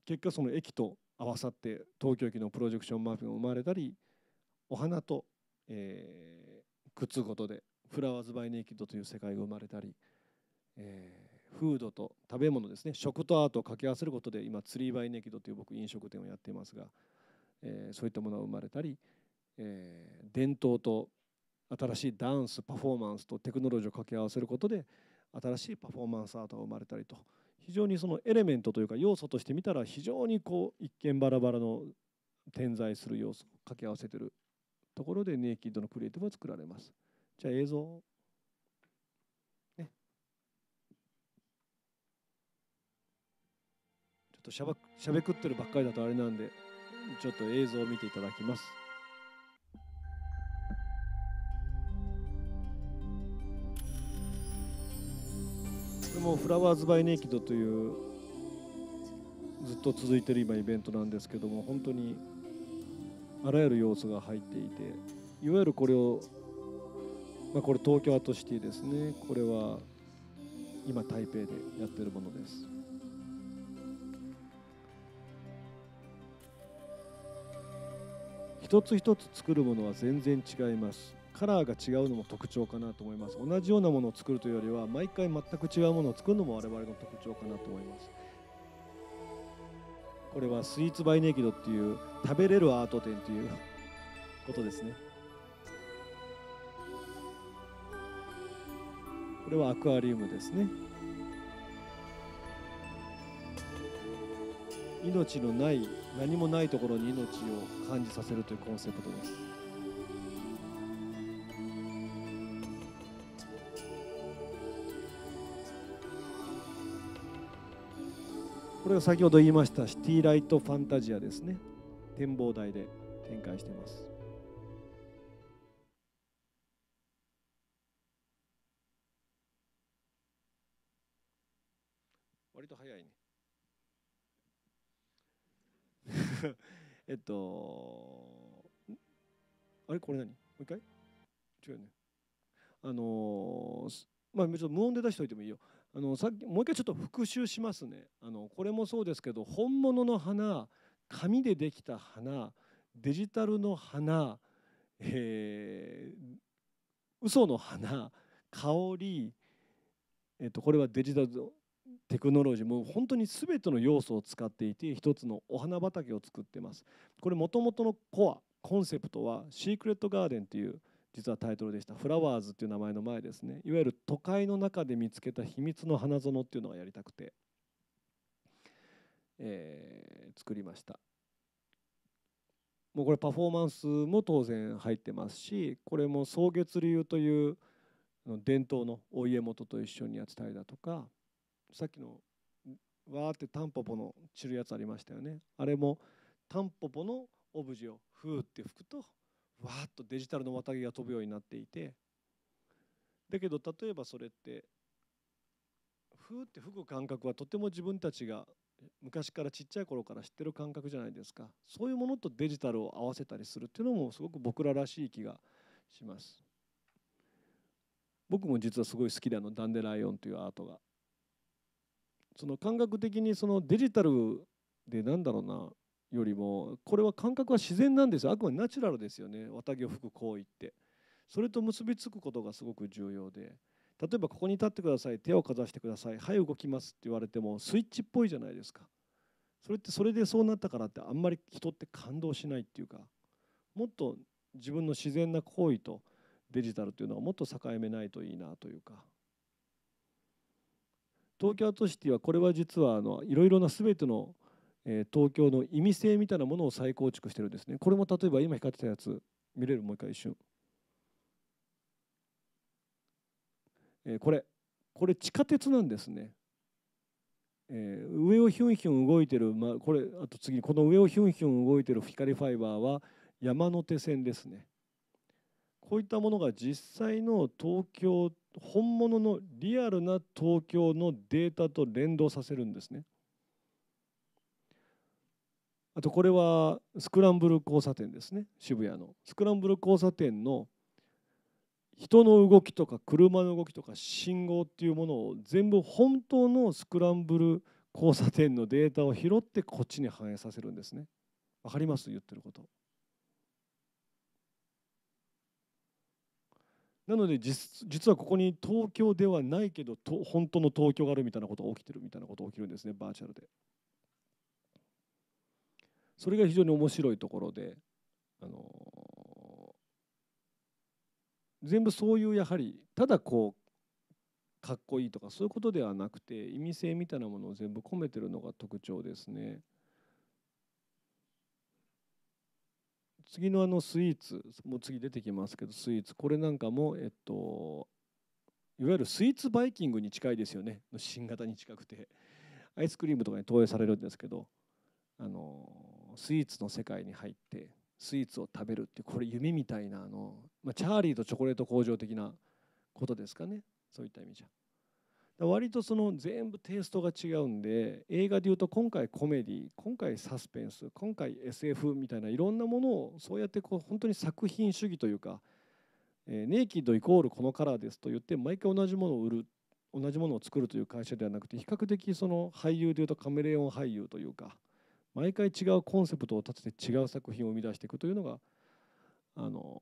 結果その駅と合わさって東京駅のプロジェクションマーピングが生まれたりお花と、えー、靴ごとでフラワーズ・バイ・ネイキッドという世界が生まれたり、えー、フードと食べ物ですね食とアートを掛け合わせることで今ツリー・バイ・ネイキッドという僕飲食店をやっていますが、えー、そういったものが生まれたり、え伝統と新しいダンスパフォーマンスとテクノロジーを掛け合わせることで新しいパフォーマンスアートが生まれたりと。非常にそのエレメントというか要素として見たら非常にこう一見バラバラの点在する要素を掛け合わせてるところでネイキッドのクリエイティブは作られます。じゃあ映像ねちょっとしゃべくってるばっかりだとあれなんでちょっと映像を見ていただきます。もうフラワーズ・バイ・ネイキドというずっと続いてる今イベントなんですけども本当にあらゆる要素が入っていていわゆるこれを、まあ、これ東京アートシティですねこれは今台北でやってるものです一つ一つ作るものは全然違いますカラーが違うのも特徴かなと思います同じようなものを作るというよりは毎回全く違うものを作るのも我々の特徴かなと思いますこれはスイーツバイネキドっていう食べれるアート展ということですねこれはアクアリウムですね命のない何もないところに命を感じさせるというコンセプトですこれが先ほど言いましたシティライトファンタジアですね展望台で展開しています割と早いね えっとあれこれ何もう一回違うねあのー、まあちょっと無音で出しておいてもいいよあのさっきもう一回ちょっと復習しますねあのこれもそうですけど本物の花紙でできた花デジタルの花、えー、嘘の花香り、えっと、これはデジタルテクノロジーも本当に全ての要素を使っていて一つのお花畑を作ってますこれもともとのコアコンセプトはシークレットガーデンっていう実はタイトルでした「フラワーズ」っていう名前の前ですねいわゆる都会の中で見つけた秘密の花園っていうのがやりたくて、えー、作りましたもうこれパフォーマンスも当然入ってますしこれも草月流という伝統のお家元と一緒にやってたりだとかさっきのわーってタンポポの散るやつありましたよねあれもタンポポのオブジェをふーって吹くとわーっとデジタルの綿毛が飛ぶようになっていてだけど例えばそれってふーって吹く感覚はとても自分たちが昔からちっちゃい頃から知ってる感覚じゃないですかそういうものとデジタルを合わせたりするっていうのもすごく僕ららしい気がします僕も実はすごい好きであのダンデライオンというアートがその感覚的にそのデジタルでなんだろうなよりもこれは感覚は自然なんですあくまでナチュラルですよね綿毛を吹く行為ってそれと結びつくことがすごく重要で例えばここに立ってください手をかざしてくださいはい動きますって言われてもスイッチっぽいじゃないですかそれってそれでそうなったからってあんまり人って感動しないっていうかもっと自分の自然な行為とデジタルというのはもっと境目ないといいなというか東京アートシティはこれは実はあのいろいろな全てのえ東京の意味性みたいなものを再構築してるんですねこれも例えば今光ってたやつ見れるもう一回一瞬、えこれこれ地下鉄なんですね、え上をヒュンヒュン動いてる、まあ、これあと次この上をヒュンヒュン動いてる光ファイバーは山手線ですねこういったものが実際の東京本物のリアルな東京のデータと連動させるんですねあとこれはスクランブル交差点ですね渋谷のスクランブル交差点の人の動きとか車の動きとか信号っていうものを全部本当のスクランブル交差点のデータを拾ってこっちに反映させるんですね。わかります言ってること。なので実実はここに東京ではないけどと本当の東京があるみたいなことが起きてるみたいなことが起きるんですねバーチャルで。それが非常に面白いところであの全部そういうやはりただこうかっこいいとかそういうことではなくて意味性みたいなものを全部込めてるのが特徴ですね。次のあのスイーツもう次出てきますけどスイーツこれなんかもえっといわゆるスイーツバイキングに近いですよね新型に近くてアイスクリームとかに投影されるんですけどあのスイーツの世界に入ってスイーツを食べるってこれ夢みたいなあの、まあ、チャーリーとチョコレート工場的なことですかねそういった意味じゃ。割とその全部テイストが違うんで映画でいうと今回コメディ今回サスペンス今回 SF みたいないろんなものをそうやってこう本当に作品主義というか、えー、ネイキッドイコールこのカラーですと言って毎回同じものを売る同じものを作るという会社ではなくて比較的その俳優でいうとカメレオン俳優というか。毎回違うコンセプトを立てて違う作品を生み出していくというのがあの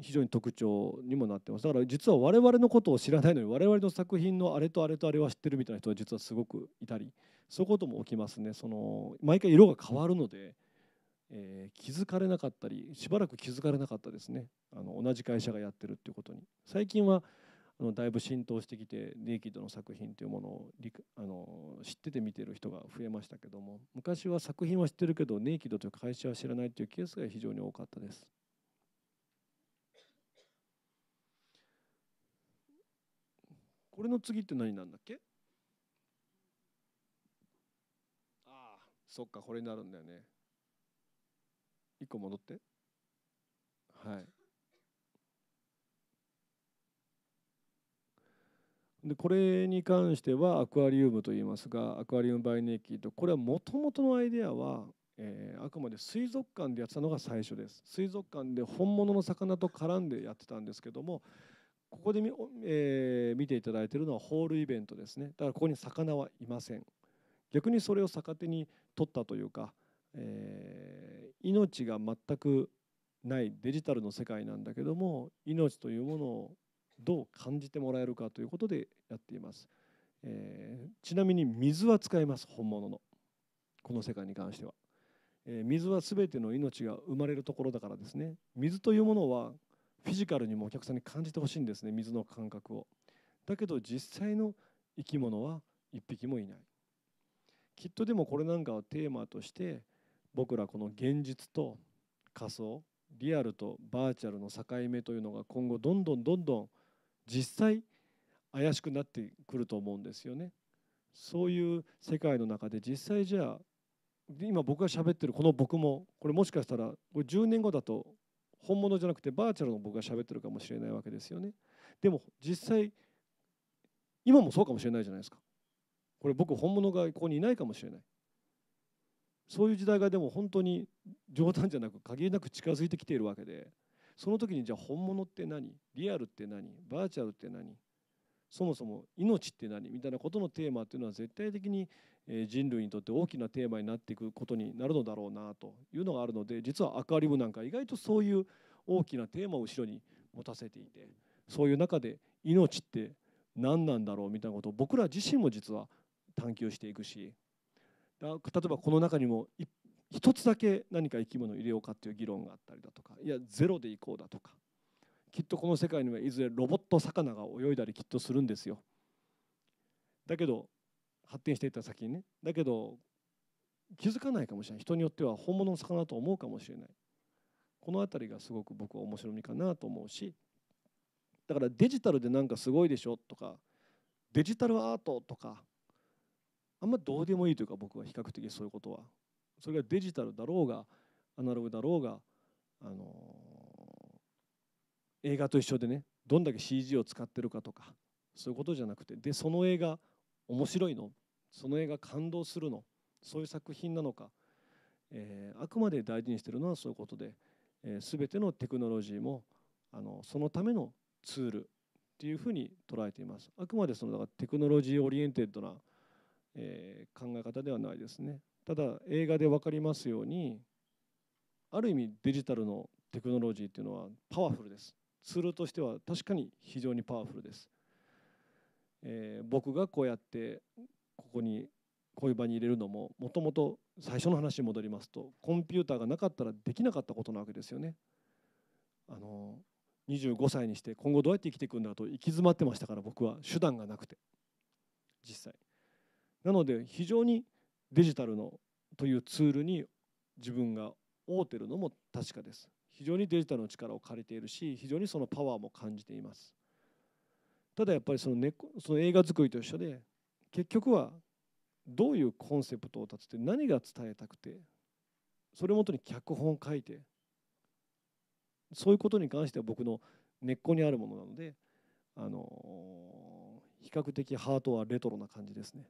非常に特徴にもなってますだから実は我々のことを知らないのに我々の作品のあれとあれとあれは知ってるみたいな人は実はすごくいたりそういうことも起きますねその毎回色が変わるので、えー、気づかれなかったりしばらく気づかれなかったですねあの同じ会社がやってるっていうことに最近はあのだいぶ浸透してきてネイキッドの作品というものをあの知ってて見てる人が増えましたけども昔は作品は知ってるけどネイキッドという会社は知らないというケースが非常に多かったです。これの次って何なんだっけああそっかこれになるんだよね。1個戻って。はい。でこれに関してはアクアリウムと言いますがアクアリウムバイネイキッドこれはもともとのアイデアは、えー、あくまで水族館でやってたのが最初です水族館で本物の魚と絡んでやってたんですけどもここでみ、えー、見ていただいているのはホールイベントですねだからここに魚はいません逆にそれを逆手に取ったというか、えー、命が全くないデジタルの世界なんだけども命というものをどう感じてもらえるかということでやっています、えー、ちなみに水は使います本物のこの世界に関しては、えー、水は全ての命が生まれるところだからですね水というものはフィジカルにもお客さんに感じてほしいんですね水の感覚をだけど実際の生き物は1匹もいないきっとでもこれなんかをテーマとして僕らこの現実と仮想リアルとバーチャルの境目というのが今後どんどんどんどん実際怪しくなってくると思うんですよね。そういう世界の中で実際じゃあ今僕が喋ってるこの僕もこれもしかしたらこれ10年後だと本物じゃなくてバーチャルの僕が喋ってるかもしれないわけですよね。でも実際今もそうかもしれないじゃないですか。これ僕本物がここにいないかもしれない。そういう時代がでも本当に冗談じゃなく限りなく近づいてきているわけで。その時にじゃあ本物って何リアルって何バーチャルって何そもそも命って何みたいなことのテーマっていうのは絶対的に人類にとって大きなテーマになっていくことになるのだろうなというのがあるので実はアクアリウムなんか意外とそういう大きなテーマを後ろに持たせていてそういう中で命って何なんだろうみたいなことを僕ら自身も実は探求していくし例えばこの中にも一つだけ何か生き物を入れようかっていう議論があったりだとかいやゼロでいこうだとかきっとこの世界にはいずれロボット魚が泳いだりきっとするんですよ。だけど発展していった先にねだけど気づかないかもしれない人によっては本物の魚と思うかもしれないこの辺りがすごく僕は面白みかなと思うしだからデジタルでなんかすごいでしょとかデジタルアートとかあんまどうでもいいというか僕は比較的そういうことはそれがデジタルだろうがアナログだろうが、あの映画と一緒でねどんだけ CG を使ってるかとかそういうことじゃなくてでその映画面白いのその映画感動するのそういう作品なのか、えー、あくまで大事にしてるのはそういうことで、えー、全てのテクノロジーもあのそのためのツールっていうふうに捉えていますあくまでそのだからテクノロジーオリエンテッドな、えー、考え方ではないですねただ映画で分かりますようにある意味デジタルのテクノロジーっていうのはパワフルですツールとしては確かに非常にパワフルです、えー、僕がこうやってここにこういう場に入れるのももともと最初の話に戻りますとコンピューターがなかったらできなかったことなわけですよねあの25歳にして今後どうやって生きていくんだと行き詰まってましたから僕は手段がなくて実際なので非常にデジタルのというツールに自分が合うてるのも確かです非常にデジタルの力を借りているし非常にそのパワーも感じていますただやっぱりその,、ね、その映画作りと一緒で結局はどういうコンセプトを立てて何が伝えたくてそれをもとに脚本を書いてそういうことに関しては僕の根っこにあるものなのであの比較的ハートはレトロな感じですね。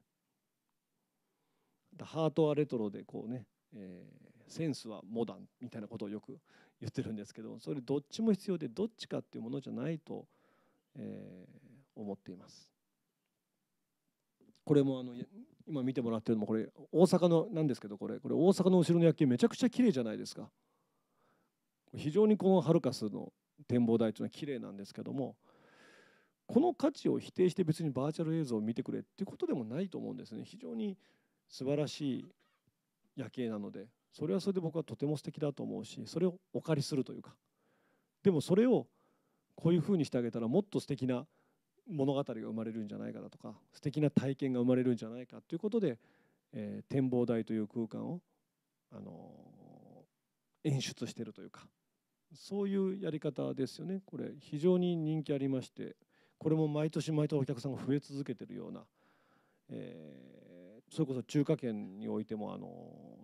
ハートはレトロでこうね、えー、センスはモダンみたいなことをよく言ってるんですけどそれどっちも必要でどっちかっていうものじゃないと、えー、思っています。これもあの今見てもらってるのもこれ大阪のなんですけどこれこれ大阪の後ろの夜景めちゃくちゃ綺麗じゃないですか。非常にこのハルカスの展望台というのは綺麗なんですけどもこの価値を否定して別にバーチャル映像を見てくれっていうことでもないと思うんですね非常に素晴らしい夜景なのでそれはそれで僕はとても素敵だと思うしそれをお借りするというかでもそれをこういうふうにしてあげたらもっと素敵な物語が生まれるんじゃないかだとか素敵な体験が生まれるんじゃないかということで、えー、展望台という空間を、あのー、演出してるというかそういうやり方ですよねこれ非常に人気ありましてこれも毎年毎年お客さんが増え続けてるような、えーそれこそ中華圏においてもあの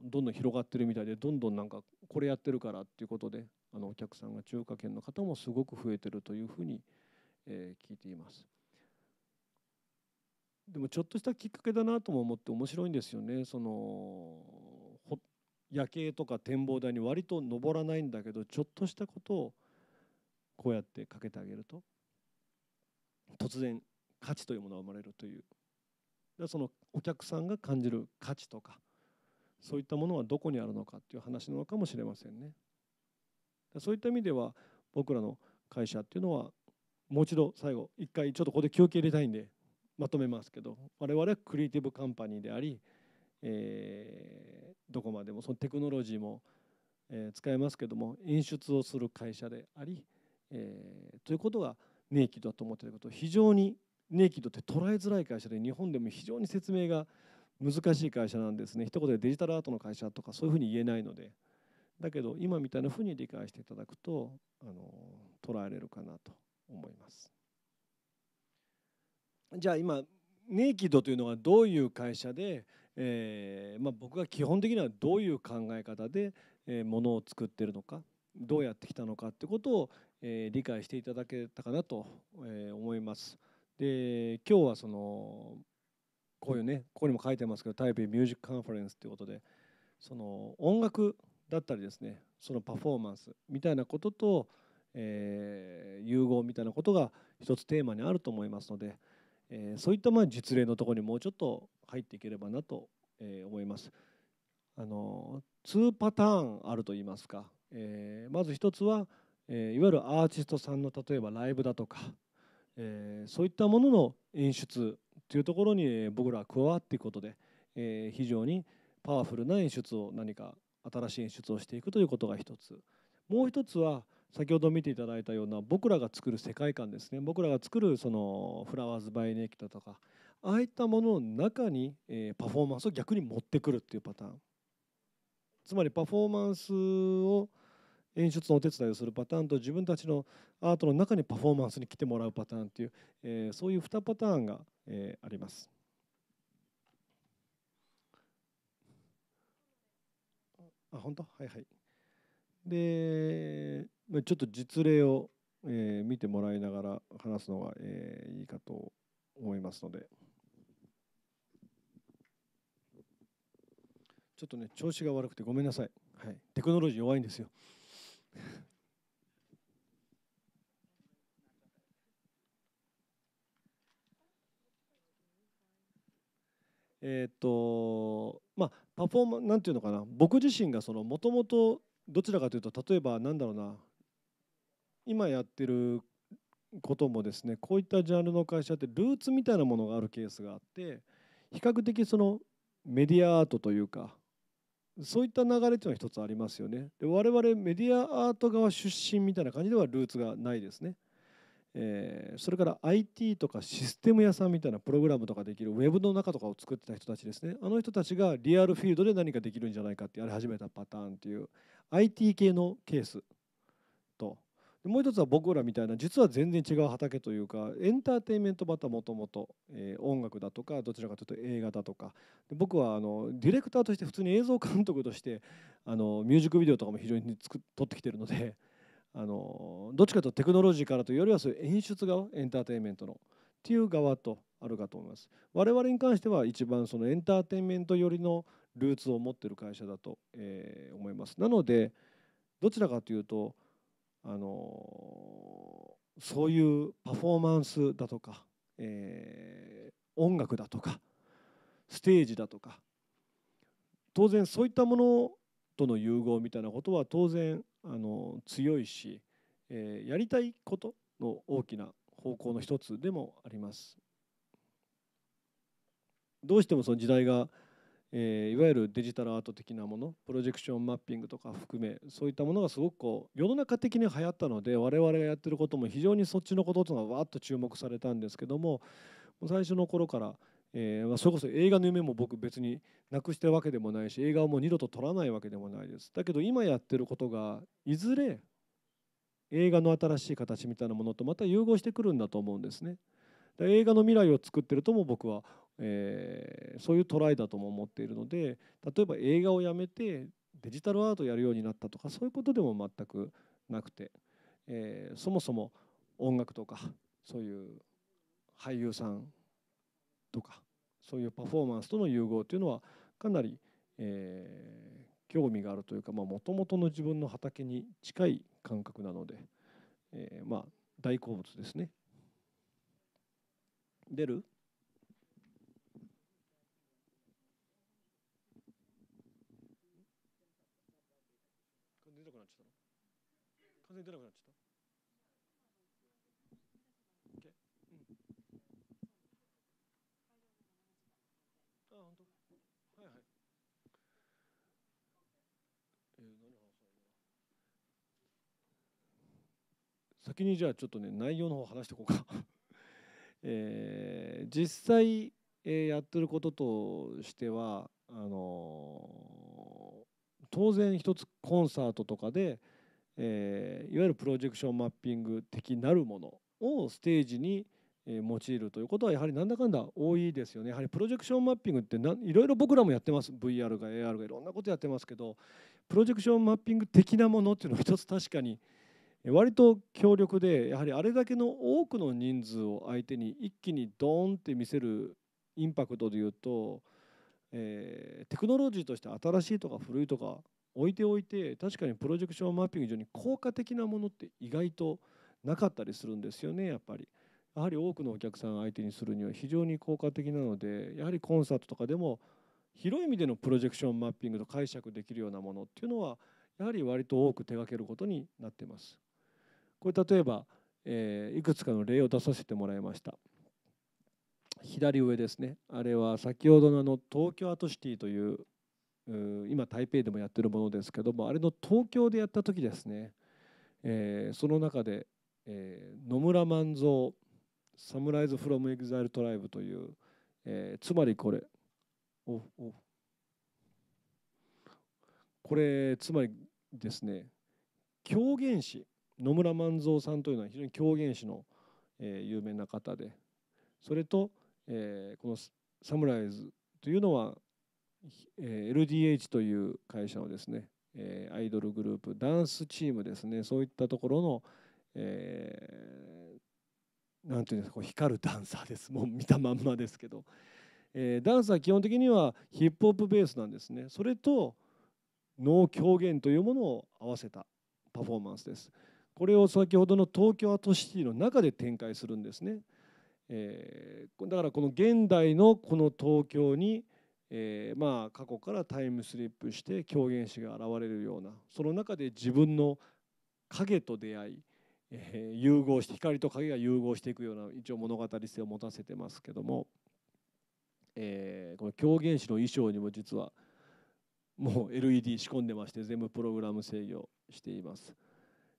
どんどん広がってるみたいでどんどんなんかこれやってるからっていうことであのお客さんが中華圏の方もすごく増えてるというふうに、え聞いています。でもちょっとしたきっかけだなとも思って面白いんですよね。その夜景とか展望台に割と登らないんだけどちょっとしたことをこうやってかけてあげると突然価値というものが生まれるというでそのお客さんが感じる価値とかそういったものはどこにあるのかっていう話なのかもしれませんね。そういった意味では僕らの会社っていうのはもう一度最後一回ちょっとここで休憩入れたいんでまとめますけど我々はクリエイティブカンパニーであり、えー、どこまでもそのテクノロジーも、えー、使えますけども演出をする会社であり、えー、ということが明記だと思っていることを非常にネイキッドって捉えづらい会社で日本でも非常に説明が難しい会社なんですね一言でデジタルアートの会社とかそういうふうに言えないのでだけど今みたいなふうに理解していただくとあの捉えれるかなと思いますじゃあ今ネイキッドというのはどういう会社で、えーまあ、僕が基本的にはどういう考え方で、えー、ものを作ってるのかどうやってきたのかってことを、えー、理解していただけたかなと、えー、思います。で今日はそのこういうねここにも書いてますけどタイミュージックカンファレンスということでその音楽だったりですねそのパフォーマンスみたいなことと、えー、融合みたいなことが一つテーマにあると思いますので、えー、そういったまあ実例のところにもうちょっと入っていければなと、え思います。あの2パターンあると言いますか、えー、まず1つは、えー、いわゆるアーティストさんの例えばライブだとかえー、そういったものの演出というところに僕らは加わっていくことで、えー、非常にパワフルな演出を何か新しい演出をしていくということが一つもう一つは先ほど見ていただいたような僕らが作る世界観ですね僕らが作るそのフラワーズ・バイ・ネクキとかああいったものの中に、えパフォーマンスを逆に持ってくるっていうパターンつまりパフォーマンスを演出のお手伝いをするパターンと自分たちのアートの中にパフォーマンスに来てもらうパターンという、えー、そういう2パターンが、えー、あります。あ本当はいはい。でちょっと実例を、えー、見てもらいながら話すのが、えー、いいかと思いますので。ちょっとね調子が悪くてごめんなさい、はい、テクノロジー弱いんですよえっとまあパフォーマなんていうのかな僕自身がもともとどちらかというと例えばなんだろうな今やってることもですねこういったジャンルの会社ってルーツみたいなものがあるケースがあって比較的そのメディアアートというかそういった流れというのは一つありますよね。で我々メディアアート側出身みたいな感じではルーツがないですね。えー、それから IT とかシステム屋さんみたいなプログラムとかできるウェブの中とかを作ってた人たちですねあの人たちがリアルフィールドで何かできるんじゃないかってやり始めたパターンっていう IT 系のケースともう一つは僕らみたいな実は全然違う畑というかエンターテインメントまたもともと音楽だとかどちらかというと映画だとか僕はあのディレクターとして普通に映像監督としてあのミュージックビデオとかも非常に作撮ってきてるのであのどっちかというとテクノロジーからというよりはそういう演出側エンターテインメントのっていう側とあるかと思います。我々に関しては一番そのエンターテインメント寄りのルーツを持ってる会社だと、え思います。なのでどちらかというとあのそういうパフォーマンスだとか、えー、音楽だとかステージだとか当然そういったものとの融合みたいなことは当然あの強いし、えー、やりたいことの大きな方向の一つでもあります。どうしてもその時代がえいわゆるデジタルアート的なものプロジェクションマッピングとか含めそういったものがすごくこう世の中的に流行ったので我々がやってることも非常にそっちのことというのがわっと注目されたんですけども最初の頃から、えー、まそれこそ映画の夢も僕別になくしるわけでもないし映画をもう二度と撮らないわけでもないですだけど今やってることがいずれ映画の新しい形みたいなものとまた融合してくるんだと思うんですね。映画の未来を作ってるとも僕はえー、そういうトライだとも思っているので例えば映画をやめてデジタルアートをやるようになったとかそういうことでも全くなくて、えー、そもそも音楽とかそういう俳優さんとかそういうパフォーマンスとの融合というのはかなり、えー、興味があるというかもともとの自分の畑に近い感覚なので、えー、まあ大好物ですね。出る然出なくなっちゃった。うん、あ本当はいはい。えー、何話そう先にじゃあちょっとね内容の方話していこうか えー、実際、えやってることとしてはあのー、当然一つコンサートとかで、えー、いわゆるプロジェクションマッピング的なるものをステージに用いるということはやはりなんだかんだ多いですよねやはりプロジェクションマッピングっていろいろ僕らもやってます VR が AR がいろんなことやってますけどプロジェクションマッピング的なものっていうのは一つ確かに割と強力でやはりあれだけの多くの人数を相手に一気にドーンって見せるインパクトでいうと、えー、テクノロジーとして新しいとか古いとか置いておいて確かにプロジェクションマッピング上に効果的なものって意外となかったりするんですよねやっぱり。やはり多くのお客さん相手にするには非常に効果的なのでやはりコンサートとかでも広い意味でのプロジェクションマッピングと解釈できるようなものっていうのはやはり割と多く手掛けることになってます。これ例えば、えー、いくつかの例を出させてもらいました。左上ですねあれは先ほどのあの東京アトシティという今台北でもやってるものですけどもあれの東京でやった時ですね、えー、その中で、えー、野村万蔵「サムライズ・フロム・エグザイル・トライブ」という、えー、つまりこれおおこれつまりですね狂言師野村万蔵さんというのは非常に狂言師の、えー、有名な方でそれと、えー、この「サムライズ」というのはえ LDH という会社のですね、えアイドルグループダンスチームですねそういったところの、えー、ていうんですか光るダンサーですもう見たまんまですけど、えダンスは基本的にはヒップホップベースなんですねそれと能狂言というものを合わせたパフォーマンスですこれを先ほどの東京アートシティの中で展開するんですね、えだからこの現代のこの東京にえー、まあ過去からタイムスリップして狂言師が現れるようなその中で自分の影と出会い、えー、融合して光と影が融合していくような一応物語性を持たせてますけども、えー、この狂言師の衣装にも実はもう LED 仕込んでまして全部プログラム制御しています。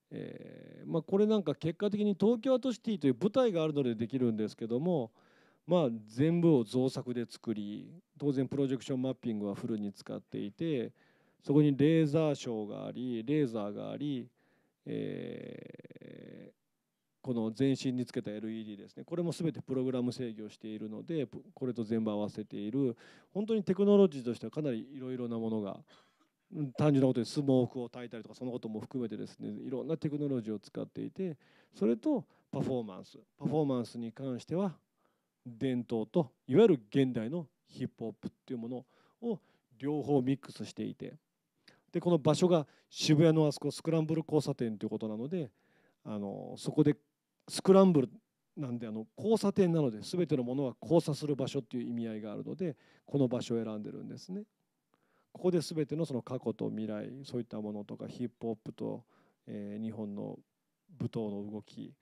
えーまあ、これなんか結果的に東京アートシティという舞台があるのでできるんですけども、まあ、全部を造作で作り当然プロジェクションマッピングはフルに使っていてそこにレーザーショーがありレーザーがあり、えー、この全身につけた LED ですねこれも全てプログラム制御しているのでこれと全部合わせている本当にテクノロジーとしてはかなりいろいろなものが単純なことでスモークを焚いたりとかそのことも含めてですねいろんなテクノロジーを使っていてそれとパフォーマンスパフォーマンスに関しては伝統といわゆる現代のヒップホップっていうものを両方ミックスしていてでこの場所が渋谷のあそこスクランブル交差点ということなのであのそこでスクランブルなんであの交差点なので全てのものは交差する場所っていう意味合いがあるのでこの場所を選んでるんですね。ここで全てのその過去と未来そういったものとかヒップホップと、えー、日本の舞踏の動き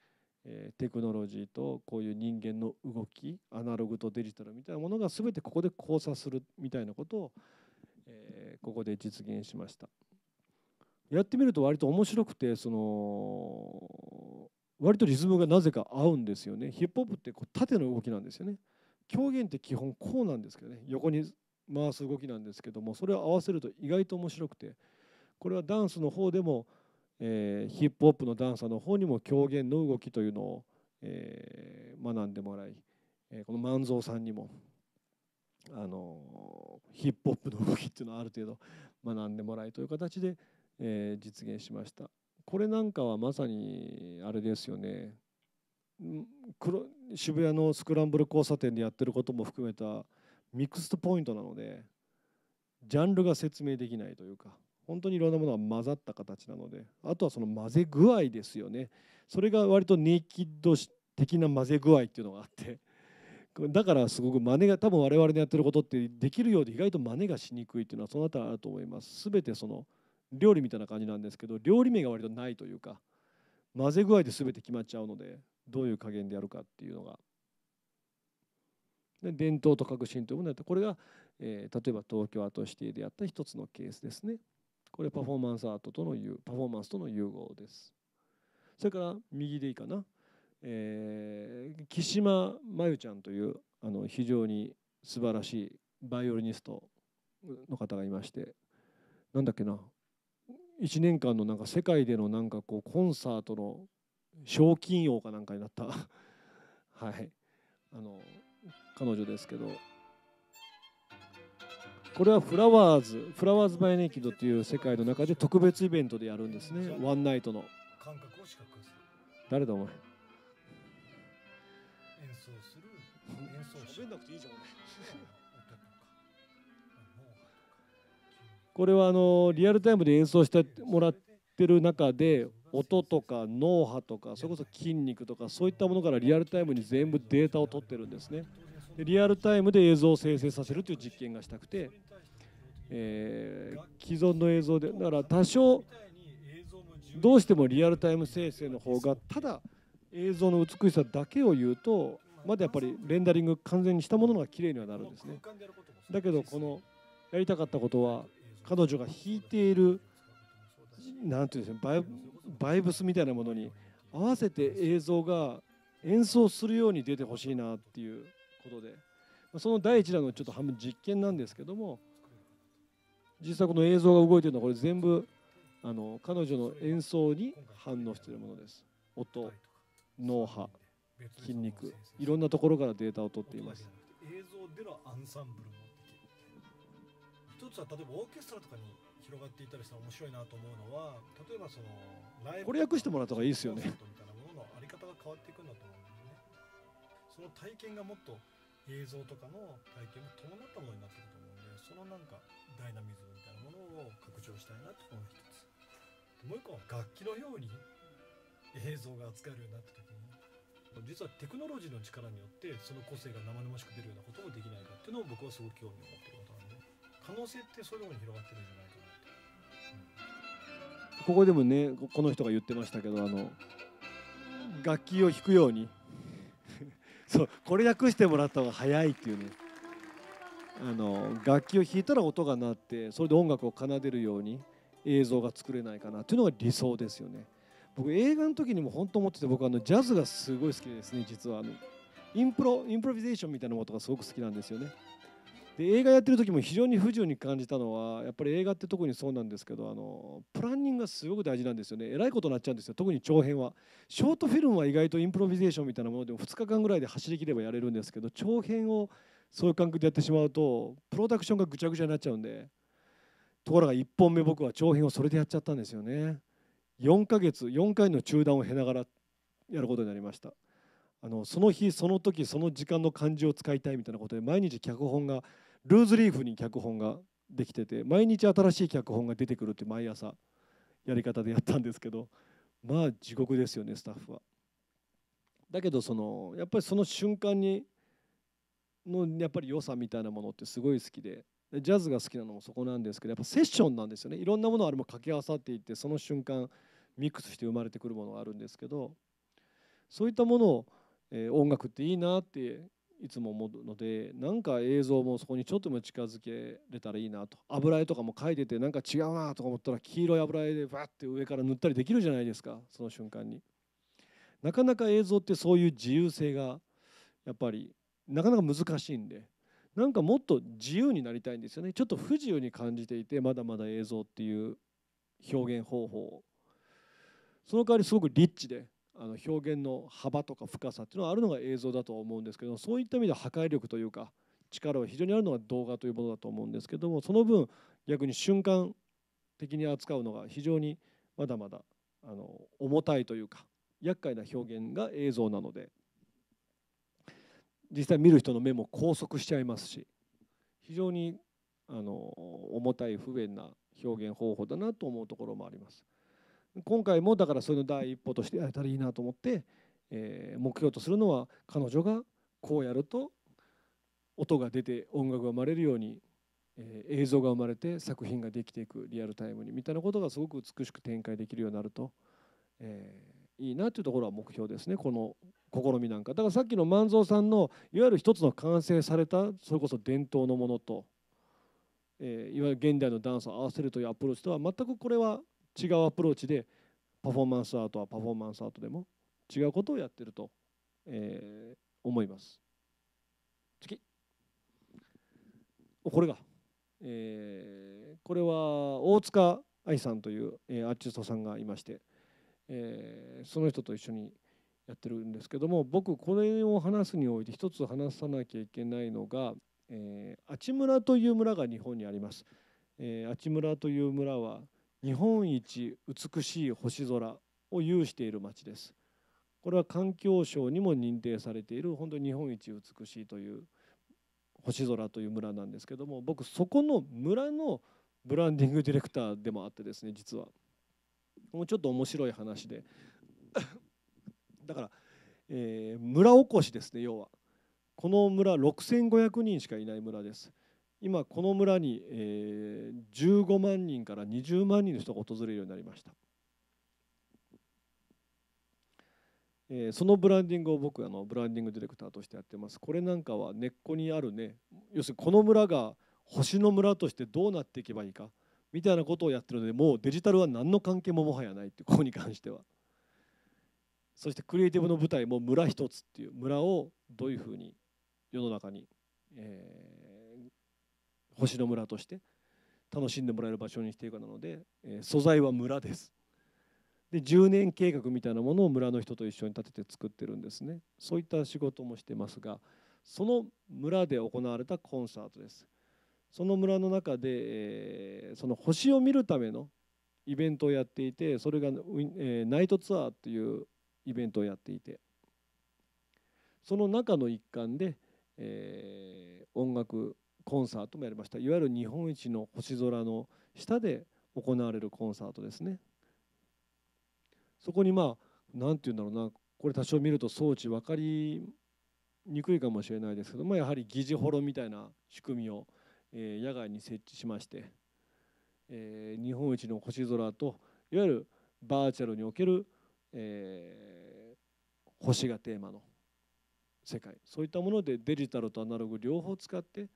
えテクノロジーとこういう人間の動きアナログとデジタルみたいなものが全てここで交差するみたいなことを、えここで実現しましたやってみると割と面白くてその割とリズムがなぜか合うんですよねヒップホップってこう縦の動きなんですよね狂言って基本こうなんですけどね横に回す動きなんですけどもそれを合わせると意外と面白くてこれはダンスの方でもえー、ヒップホップのダンサーの方にも狂言の動きというのを、えー、学んでもらい、えー、この万蔵さんにもあのヒップホップの動きっていうのをある程度学んでもらいという形で、えー、実現しましたこれなんかはまさにあれですよね黒渋谷のスクランブル交差点でやってることも含めたミックストポイントなのでジャンルが説明できないというか。本当にいろんなものが混ざった形なのであとはその混ぜ具合ですよねそれが割とネイキッド的な混ぜ具合っていうのがあってだからすごく真似が多分我々のやってることってできるようで意外と真似がしにくいっていうのはその辺りあると思います全てその料理みたいな感じなんですけど料理名が割とないというか混ぜ具合で全て決まっちゃうのでどういう加減でやるかっていうのがで伝統と革新というものだてこれが、えー、例えば東京アートシティでやった一つのケースですね。これパフォーマンスアートとのパフォーマンスとの融合ですそれから右でいいかな、えー、木島真由ちゃんというあの非常に素晴らしいバイオリニストの方がいましてなんだっけな1年間のなんか世界でのなんかこうコンサートの賞金王かなんかになった はいあの彼女ですけど。これはフラワーズフラワーズ・バイ・ネキッドっていう世界の中で特別イベントでやるんですねワンナイトの誰だお前演奏する演奏しなくていいじゃんこれはあのリアルタイムで演奏してもらってる中で音とか脳波とかそれこそ筋肉とかそういったものからリアルタイムに全部データを取ってるんですねでリアルタイムで映像を生成させるという実験がしたくてえー、既存の映像でだから多少どうしてもリアルタイム生成の方がただ映像の美しさだけを言うとまだやっぱりレンダリング完全にしたものが綺麗にはなるんですねだけどこのやりたかったことは彼女が弾いている何て言うんですかバイブスみたいなものに合わせて映像が演奏するように出てほしいなっていうことでその第一弾のちょっと半分実験なんですけども。実際この映像が動いてるのはこれ全部あの彼女の演奏に反応しているものです音脳波筋肉いろんなところからデータを取っています映像でのアンサンブルも一つは例えばオーケストラとかに広がっていたりしたら面白いなと思うのは例えばそのライブこれ訳してもらった方がいいですよねみたいなもののあり方が変わっていくんだと思うんですねその体験がもっと映像とかの体験も伴ったものになっていくと思うそのなんかダイナミズムみたいなものを拡張したいなってこの一つもう一個は楽器のように映像が扱えるようになった時に実はテクノロジーの力によってその個性が生々しく出るようなこともできないかっていうのを僕はすごく興味を持ってることなんで可能性ってそういうものに広がってるんじゃないかなと、うん、ここでもねこの人が言ってましたけどあの楽器を弾くように そうこれ訳してもらった方が早いっていうねあの楽器を弾いたら音が鳴ってそれで音楽を奏でるように映像が作れないかなというのが理想ですよね僕映画の時にも本当思ってて僕あのジャズがすごい好きですね実はあのインプロインプロビゼーションみたいなこがすごく好きなんですよねで映画やってる時も非常に不自由に感じたのはやっぱり映画って特にそうなんですけどあのプランニングがすごく大事なんですよねえらいことになっちゃうんですよ特に長編はショートフィルムは意外とインプロビゼーションみたいなものでも2日間ぐらいで走りきればやれるんですけど長編をそういう感覚でやってしまうとプロダクションがぐちゃぐちゃになっちゃうんでところが1本目僕は長編をそれでやっちゃったんですよね4ヶ月4回の中断を経ながらやることになりましたあのその日その時その時間の漢字を使いたいみたいなことで毎日脚本がルーズリーフに脚本ができてて毎日新しい脚本が出てくるって毎朝やり方でやったんですけどまあ地獄ですよねスタッフは。だけどそのやっぱりその瞬間にのやっぱり良さみたいなものってすごい好きでジャズが好きなのもそこなんですけどやっぱセッションなんですよねいろんなものあれも掛け合わさっていってその瞬間ミックスして生まれてくるものがあるんですけどそういったものを、えー、音楽っていいなっていつも思うのでなんか映像もそこにちょっとも近づけれたらいいなと油絵とかも描いててなんか違うなとか思ったら黄色い油絵でバッて上から塗ったりできるじゃないですかその瞬間に。なかなか映像ってそういう自由性がやっぱりなかなか難しいんでなんかもっと自由になりたいんですよねちょっと不自由に感じていてまだまだ映像っていう表現方法その代わりすごくリッチであの表現の幅とか深さっていうのはあるのが映像だと思うんですけどそういった意味で破壊力というか力は非常にあるのが動画というものだと思うんですけどもその分逆に瞬間的に扱うのが非常にまだまだあの重たいというか厄介な表現が映像なので実際見る人の目も拘束しちゃいますし非常にあの重たい不便な表現方法だなと思うところもあります。今回もだからそれの第一歩としてやれたらいいなと思って、えー、目標とするのは彼女がこうやると音が出て音楽が生まれるように、えー、映像が生まれて作品ができていくリアルタイムにみたいなことがすごく美しく展開できるようになると、えー、いいなというところは目標ですねこの試みなんかだからさっきの万蔵さんのいわゆる一つの完成されたそれこそ伝統のものと、えー、いわゆる現代のダンスを合わせるというアプローチとは全くこれは違うアプローチでパフォーマンスアートはパフォーマンスアートでも違うことをやってると、えー、思います。次これが、えー、これは大塚愛さんという、えー、アーティストさんがいまして、えー、その人と一緒にやってるんですけども僕これを話すにおいて一つ話さなきゃいけないのが、えー、阿智村という村が日本にあります。えー、阿智村という村は日本一美しい星空を有している町です。これは環境省にも認定されている本当に日本一美しいという星空という村なんですけども僕そこの村のブランディングディレクターでもあってですね実はもうちょっと面白い話でだから、えー、村おこしですね要はこの村6500人しかいない村です今この村に、えー、15万人から20万人の人が訪れるようになりました、えー、そのブランディングを僕あのブランディングディレクターとしてやってますこれなんかは根っこにあるね要するにこの村が星の村としてどうなっていけばいいかみたいなことをやってるのでもうデジタルは何の関係ももはやないってここに関しては。そしてクリエイティブの舞台も村一つっていう村をどういうふうに世の中に、えー、星の村として楽しんでもらえる場所にしていくかなので、えー、素材は村です。で10年計画みたいなものを村の人と一緒に立てて作ってるんですねそういった仕事もしてますがその村で行われたコンサートですその村の中で、えー、その星を見るためのイベントをやっていてそれが、えナイトツアーっていうイベントをやっていてその中の一環で、えー、音楽コンサートもやりましたいわゆる日本一の星空の下で行われるコンサートですねそこにまあ何て言うんだろうなこれ多少見ると装置分かりにくいかもしれないですけど、まあ、やはり疑似ホロみたいな仕組みを、え野外に設置しまして、え日本一の星空といわゆるバーチャルにおけるえー、星がテーマの世界そういったものでデジタルとアナログ両方使って、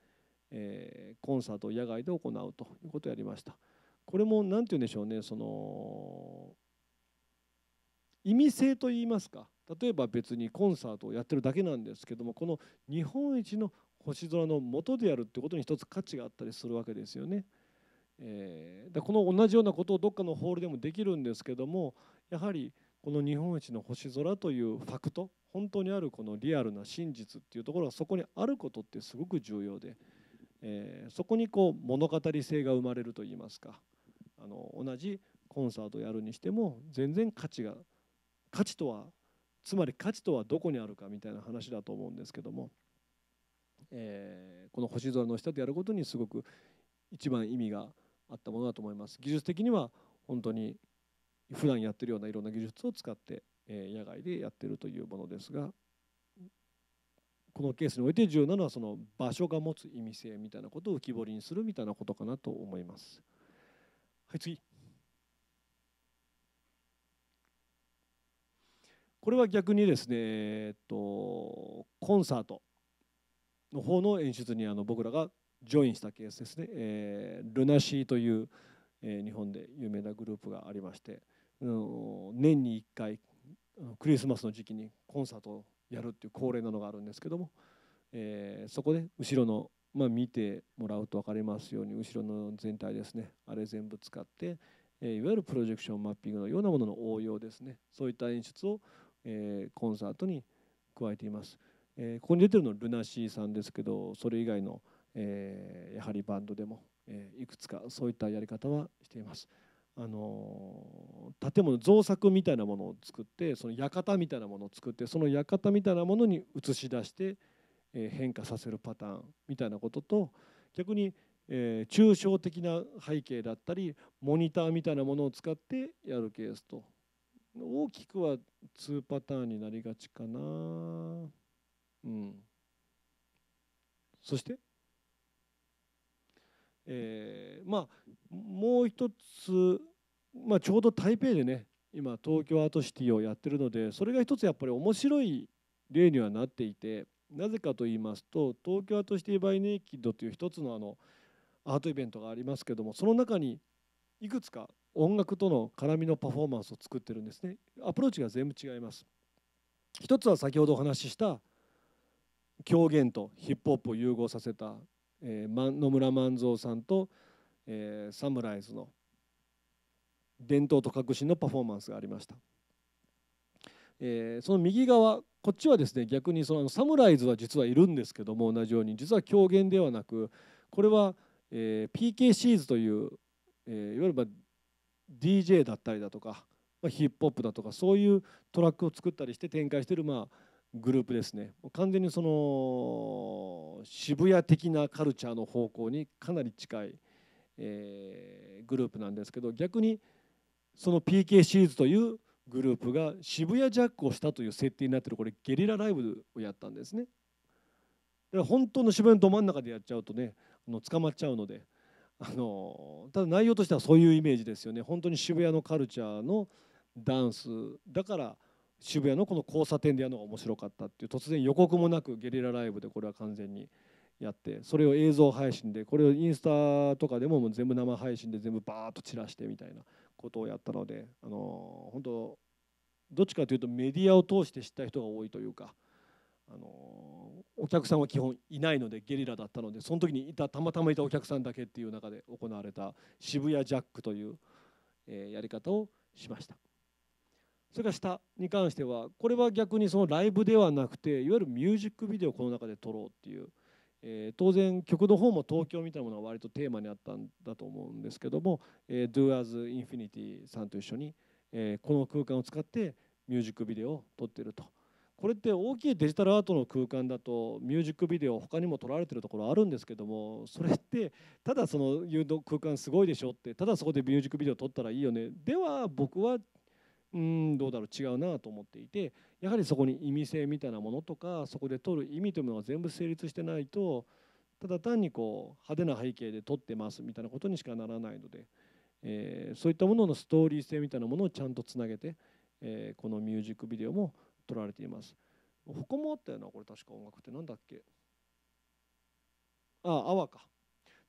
えー、コンサートを野外で行うということをやりましたこれも何て言うんでしょうねその意味性といいますか例えば別にコンサートをやってるだけなんですけどもこの日本一の星空の元でやるってことに一つ価値があったりするわけですよね。えー、だこの同じようなことをどっかのホールでもできるんですけどもやはりこの日本一の星空というファクト本当にあるこのリアルな真実っていうところがそこにあることってすごく重要で、えー、そこにこう物語性が生まれるといいますかあの同じコンサートやるにしても全然価値が価値とはつまり価値とはどこにあるかみたいな話だと思うんですけども、えー、この星空の下でやることにすごく一番意味があったものだと思います。技術的には本当に普段やってるようないろんな技術を使って、え野外でやってるというものですがこのケースにおいて重要なのはその場所が持つ意味性みたいなことを浮き彫りにするみたいなことかなと思います。はい次これは逆にですね、えっと、コンサートの方の演出にあの僕らがジョインしたケースですね、えー、ルナシーという、えー、日本で有名なグループがありまして年に1回クリスマスの時期にコンサートをやるっていう恒例なのがあるんですけども、えー、そこで後ろの、まあ、見てもらうと分かりますように後ろの全体ですねあれ全部使って、えー、いわゆるプロジェクションマッピングのようなものの応用ですねそういった演出を、えー、コンサートに加えています、えここに出てるのルナシーさんですけどそれ以外の、えやはりバンドでも、えいくつかそういったやり方はしています。あの建物造作みたいなものを作ってその館みたいなものを作ってその館みたいなものに映し出して、え変化させるパターンみたいなことと逆に、え抽象的な背景だったりモニターみたいなものを使ってやるケースと大きくは2パターンになりがちかなうんそしてえー、まあもう一つまあ、ちょうど台北でね今東京アートシティをやってるのでそれが一つやっぱり面白い例にはなっていてなぜかと言いますと東京アートシティバイネイキッドという一つのあのアートイベントがありますけどもその中にいくつか音楽との絡みのパフォーマンスを作ってるんですねアプローチが全部違います一つは先ほどお話しした狂言とヒップホップを融合させた、えー、野村万蔵さんと、えー、サムライズの伝統と革新のパフォーマンスがありました、えー、その右側こっちはですね逆にそのサムライズは実はいるんですけども同じように実は狂言ではなくこれは、えー、PK シーズという、えー、いわゆる、ま DJ だったりだとか、まあ、ヒップホップだとかそういうトラックを作ったりして展開してる、まあ、グループですね完全にその渋谷的なカルチャーの方向にかなり近い、えー、グループなんですけど逆に「その PK シーズというグループが渋谷ジャックをしたという設定になってるこれゲリラライブをやったんですねだから本当の渋谷のど真ん中でやっちゃうとねあの捕まっちゃうのであのただ内容としてはそういうイメージですよね本当に渋谷のカルチャーのダンスだから渋谷のこの交差点でやるのが面白かったっていう突然予告もなくゲリラライブでこれは完全にやってそれを映像配信でこれをインスタとかでももう全部生配信で全部バーッと散らしてみたいなことをやったのであの本当どっちかというとメディアを通して知った人が多いというかあのお客さんは基本いないのでゲリラだったのでその時にいたたまたまいたお客さんだけっていう中で行われた渋谷ジャックという、えー、やり方をしました。それから下に関してはこれは逆にそのライブではなくていわゆるミュージックビデオをこの中で撮ろうっていうえー、当然曲の方も東京みたいなものは割とテーマにあったんだと思うんですけども、えー、Do As Infinity さんと一緒に、えー、この空間を使ってミュージックビデオを撮ってるとこれって大きいデジタルアートの空間だとミュージックビデオ他にも撮られてるところあるんですけどもそれってただその空間すごいでしょってただそこでミュージックビデオ撮ったらいいよねでは僕はうんどうだろう違うなと思っていてやはりそこに意味性みたいなものとかそこで取る意味というものが全部成立してないとただ単にこう派手な背景で撮ってますみたいなことにしかならないので、えー、そういったもののストーリー性みたいなものをちゃんとつなげて、えー、このミュージックビデオも撮られています。ここもあったよなこれ確か音楽って何だっけああ泡か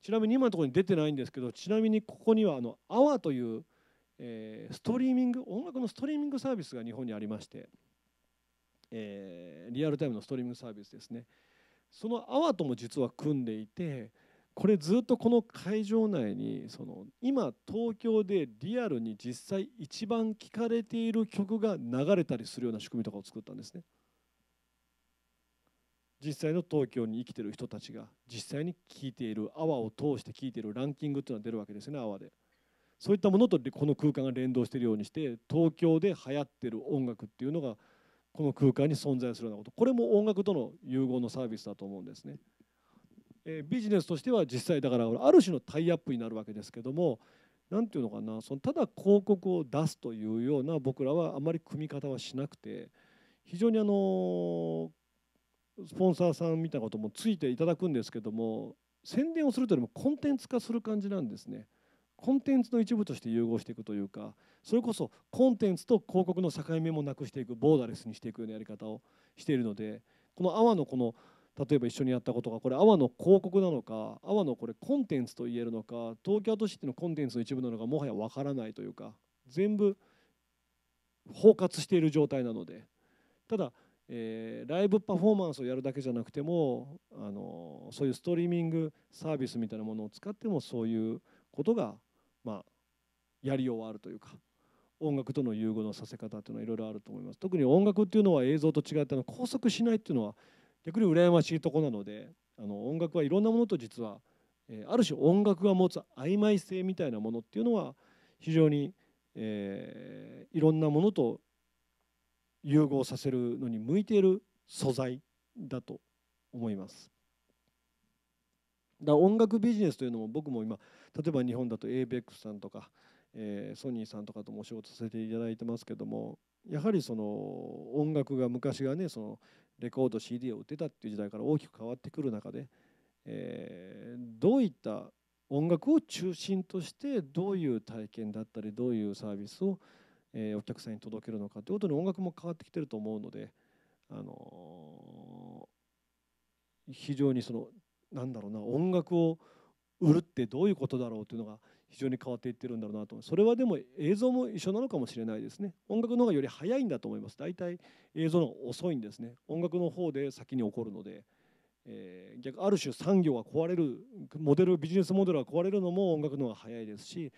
ちなみに今のところに出てないんですけどちなみにここにはあの泡というえー、ストリーミング音楽のストリーミングサービスが日本にありまして、えー、リアルタイムのストリーミングサービスですねそのアワとも実は組んでいてこれずっとこの会場内にその今東京でリアルに実際一番聴かれている曲が流れたりするような仕組みとかを作ったんですね実際の東京に生きてる人たちが実際に聴いているアワを通して聴いているランキングっていうのは出るわけですねアワで。そういったものとこの空間が連動しているようにして東京で流行ってる音楽っていうのがこの空間に存在するようなことこれも音楽との融合のサービスだと思うんですね。えビジネスとしては実際だからある種のタイアップになるわけですけども何て言うのかなそのただ広告を出すというような僕らはあまり組み方はしなくて非常にあのスポンサーさんみたいなこともついていただくんですけども宣伝をするというよりもコンテンツ化する感じなんですね。コンテンツの一部として融合していくというかそれこそコンテンツと広告の境目もなくしていくボーダレスにしていくようなやり方をしているのでこの阿波のこの例えば一緒にやったことがこれ阿波の広告なのか阿波のこれコンテンツと言えるのか東京都市ってのコンテンツの一部なのかもはや分からないというか全部包括している状態なのでただえライブパフォーマンスをやるだけじゃなくてもあのそういうストリーミングサービスみたいなものを使ってもそういうことがまあ、やりようはあるというか音楽との融合のさせ方というのはいろいろあると思います特に音楽っていうのは映像と違っての拘束しないっていうのは逆に羨ましいとこなのであの音楽はいろんなものと実は、えある種音楽が持つ曖昧性みたいなものっていうのは非常に、えー、いろんなものと融合させるのに向いている素材だと思います。だ音楽ビジネスというのも僕も今例えば日本だと ABEX さんとか、えー、ソニーさんとかともお仕事させていただいてますけどもやはりその音楽が昔がねそのレコード CD を売ってたっていう時代から大きく変わってくる中で、えー、どういった音楽を中心としてどういう体験だったりどういうサービスを、えお客さんに届けるのかということに音楽も変わってきてると思うので、あの非常にそのなんだろうな音楽を売るってどういうことだろうというのが非常に変わっていってるんだろうなとそれはでも映像も一緒なのかもしれないですね音楽の方がより早いんだと思います大体映像の方が遅いんですね音楽の方で先に起こるので、えー、逆ある種産業が壊れるモデルビジネスモデルが壊れるのも音楽の方が早いですし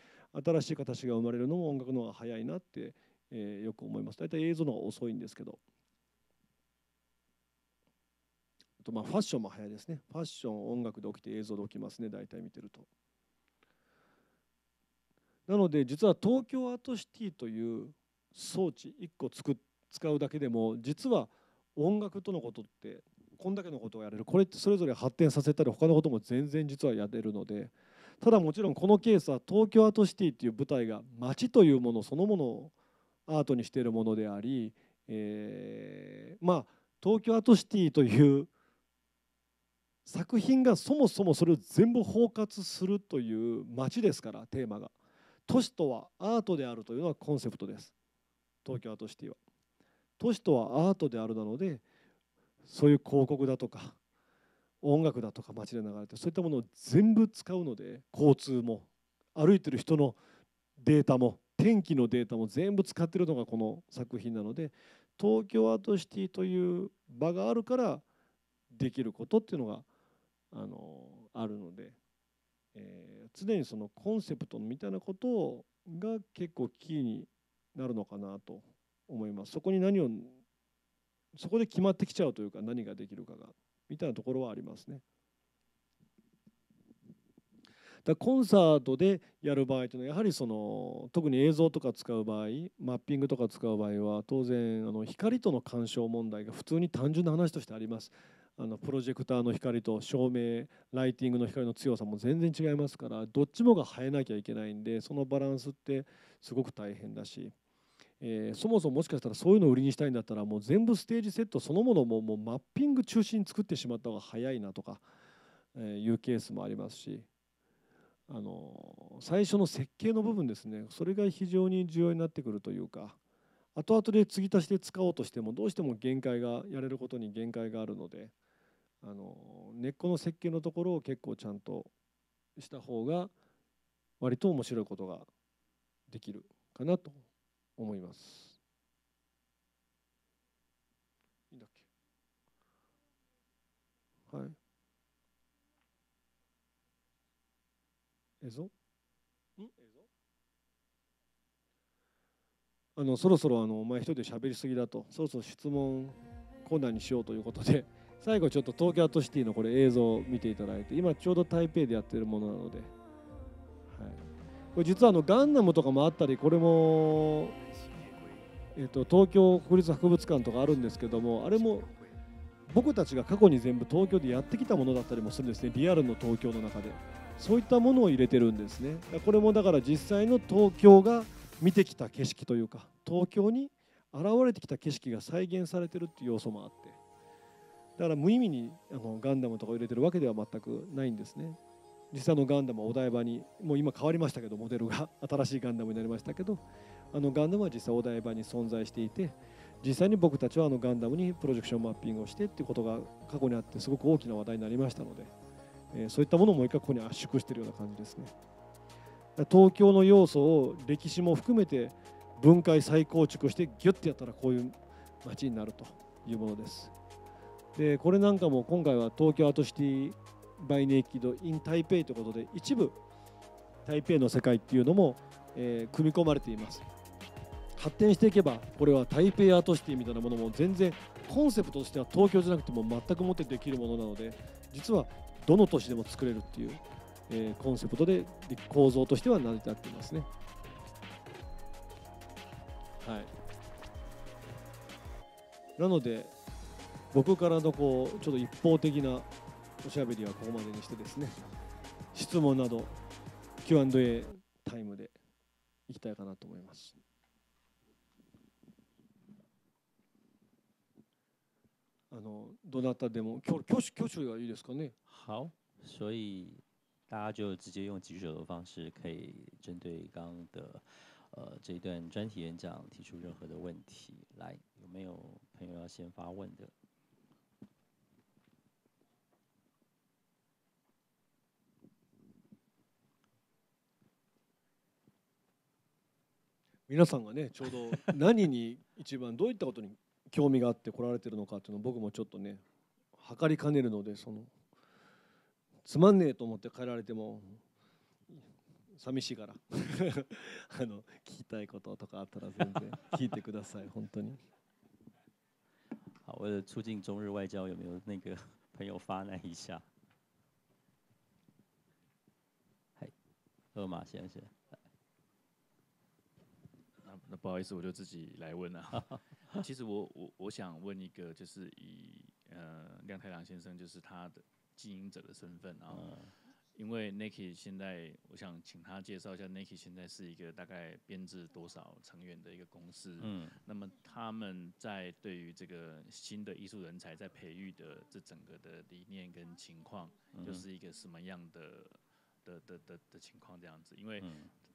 新しい形が生まれるのも音楽の方が早いなって、えー、よく思います大体映像の方が遅いんですけど。とまあファッションも早いですねファッション音楽で起きて映像で起きますね大体見てるとなので実は東京アートシティという装置1個作使うだけでも実は音楽とのことってこんだけのことをやれるこれってそれぞれ発展させたり他のことも全然実はやれるのでただもちろんこのケースは東京アートシティっていう舞台が街というものそのものをアートにしているものであり、えー、まあ東京アートシティという作品がそもそもそれを全部包括するという街ですからテーマが都市とはアートであるというのはコンセプトです東京アートシティは都市とはアートであるなのでそういう広告だとか音楽だとか街で流れてそういったものを全部使うので交通も歩いてる人のデータも天気のデータも全部使ってるのがこの作品なので東京アートシティという場があるからできることっていうのがあのあるので、えー、常にそのコンセプトみたいなことをが結構キーになるのかなと思います。そこに何をそこで決まってきちゃうというか何ができるかがみたいなところはありますね。だコンサートでやる場合というのはやはりその特に映像とか使う場合マッピングとか使う場合は当然あの光との干渉問題が普通に単純な話としてあります。あのプロジェクターの光と照明ライティングの光の強さも全然違いますからどっちもが生えなきゃいけないんでそのバランスってすごく大変だし、えー、そもそももしかしたらそういうのを売りにしたいんだったらもう全部ステージセットそのものももうマッピング中心に作ってしまった方が早いなとか、えいうケースもありますし。あの最初の設計の部分ですねそれが非常に重要になってくるというか後々で継ぎ足しで使おうとしてもどうしても限界がやれることに限界があるのであの根っこの設計のところを結構ちゃんとした方が割と面白いことができるかなと思います。いいんだっけはい。映像ん映像あのそろそろあのお前一人で喋りすぎだとそろそろ質問コーナーにしようということで。最後ちょっと東京アートシティのこれ映像を見ていただいて今ちょうど台北でやってるものなので、はい、これ実はあのガンダムとかもあったりこれも、えっと東京国立博物館とかあるんですけどもあれも僕たちが過去に全部東京でやってきたものだったりもするんですねリアルの東京の中でそういったものを入れてるんですねこれもだから実際の東京が見てきた景色というか東京に現れてきた景色が再現されてるっていう要素もあって。だから無意味にあのガンダムとか入れてるわけでは全くないんですね実際のガンダムはお台場にもう今変わりましたけどモデルが新しいガンダムになりましたけどあのガンダムは実際お台場に存在していて実際に僕たちはあのガンダムにプロジェクションマッピングをしてっていうことが過去にあってすごく大きな話題になりましたので、えー、そういったものもう一回ここに圧縮しているような感じですね東京の要素を歴史も含めて分解再構築してギュッてやったらこういう街になるというものです。でこれなんかも今回は東京アートシティバイネイキッドイン台北ということで一部台北の世界っていうのも、えー、組み込まれています発展していけばこれは台北アートシティみたいなものも全然コンセプトとしては東京じゃなくても全くもってできるものなので実はどの都市でも作れるっていう、えー、コンセプトで構造としては成り立っていますねはいなので僕からのこうちょっと一方的なおしゃべりはここまでにしてですね質問など Q&A タイムでいきたいかなと思います。あのどなたでも挙挙手挙手がいいですかね。好，所以大家就直接用举手的方式，可以针对刚的呃这一段专题演讲提出任何的问题。来，有没有朋友要先发问的？皆さんがねちょうど何に一番どういったことに興味があって来られてるのかっていうのを僕もちょっとね測りかねるのでそのつまんねえと思って帰られても寂しいから あの聞きたいこととかあったら全然聞いてください本当に。好，为了促进中日外交，有没有那个朋友发难一下？はい、ロ先生。那不好意思，我就自己来问了。其实我我我想问一个，就是以呃亮太郎先生，就是他的经营者的身份啊，因为 Nike 现在，我想请他介绍一下 Nike 现在是一个大概编制多少成员的一个公司？嗯，那么他们在对于这个新的艺术人才在培育的这整个的理念跟情况，就是一个什么样的的的的的情况这样子？因为。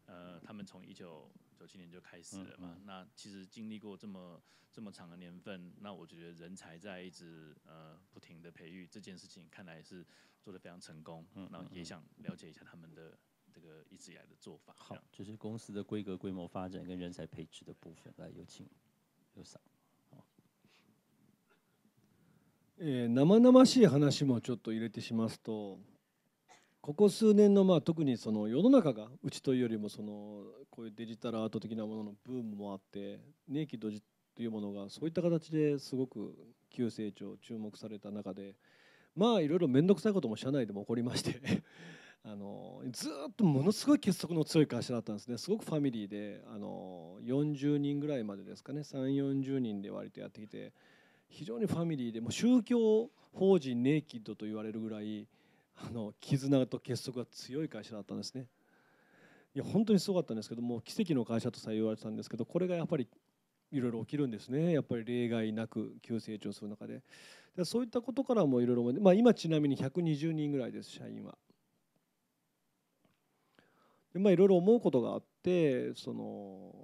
呃，他们从一九九七年就开始了嘛，那其实经历过这么这么长的年份，那我觉得人才在一直呃不停的培育这件事情，看来是做的非常成功。嗯，然后也想了解一下他们的这个一直以来的做法。好，就是公司的规格、规模发展跟人才培置的部分。来，有请有赏。え、那么、那么し話してもちょっと入れてしますと。ここ数年のまあ特にその世の中がうちというよりもそのこういうデジタルアート的なもののブームもあってネイキッドというものがそういった形ですごく急成長注目された中でまあいろいろ面倒くさいことも社内でも起こりまして あのずっとものすごい結束の強い会社だったんですねすごくファミリーであの40人ぐらいまでですかね3 4 0人で割とやってきて非常にファミリーでも宗教法人ネイキッドと言われるぐらい。あの絆と結束が強い会社だったんですねいや本当にすごかったんですけども奇跡の会社とさえ言われてたんですけどこれがやっぱりいろいろ起きるんですねやっぱり例外なく急成長する中ででそういったことからもいろいろ思まあ、今ちなみに120人ぐらいです社員は。でまあいろいろ思うことがあってその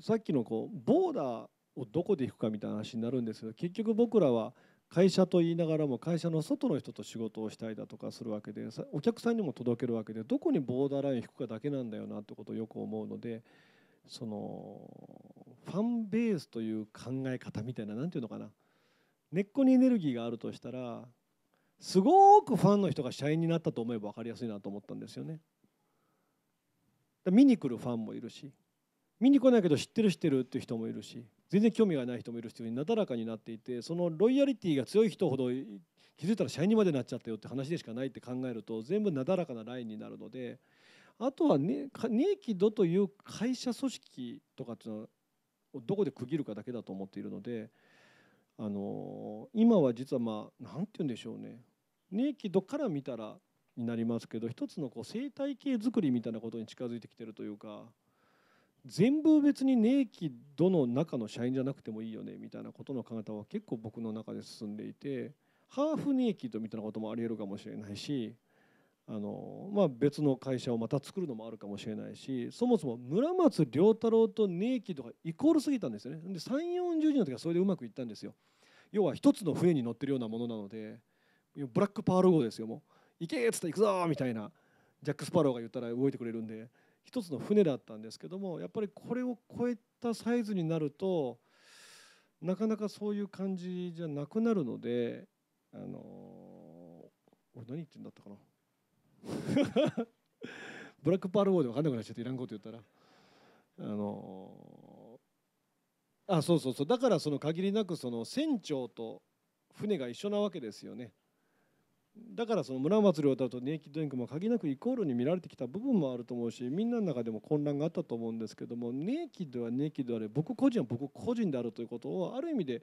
さっきのこうボーダーをどこで引くかみたいな話になるんですけど結局僕らは会社と言いながらも会社の外の人と仕事をしたりだとかするわけでお客さんにも届けるわけでどこにボーダーライン引くかだけなんだよなってことをよく思うのでそのファンベースという考え方みたいな何て言うのかな根っこにエネルギーがあるとしたらすごくファンの人が社員になったと思えば分かりやすいなと思ったんですよね。見に来るファンもいるし見に来ないけど知ってる知ってるっていう人もいるし全然興味がない人もいるしていうになだらかになっていてそのロイヤリティが強い人ほど気づいたら社員にまでなっちゃったよって話でしかないって考えると全部なだらかなラインになるのであとは、ね、利益度という会社組織とかっていうのはどこで区切るかだけだと思っているのであの今は実はまあ何て言うんでしょうね利益度から見たらになりますけど一つのこう生態系づくりみたいなことに近づいてきてるというか全部別にネイキどの中の社員じゃなくてもいいよねみたいなことの考え方は結構僕の中で進んでいてハーフネイキッドみたいなこともありえるかもしれないしあの、まあ、別の会社をまた作るのもあるかもしれないしそもそも村松良太郎とネイキッドがイコールすぎたんですよねで3 4 0人の時はそれでうまくいったんですよ要は一つの船に乗ってるようなものなのでブラックパール号ですよもう行けっつって行くぞみたいなジャック・スパローが言ったら動いてくれるんで一つの船だったんですけどもやっぱりこれを超えたサイズになるとなかなかそういう感じじゃなくなるのであの俺何言ってんだったかな ブラックパールウォーで分かんなくなっちゃっていらんこと言ったらあのあそうそうそうだからその限りなくその船長と船が一緒なわけですよねだからその村松亮だとネイキッドインクも限りなくイコールに見られてきた部分もあると思うしみんなの中でも混乱があったと思うんですけどもネイキッドはネイキッドあれ僕個人は僕個人であるということをある意味で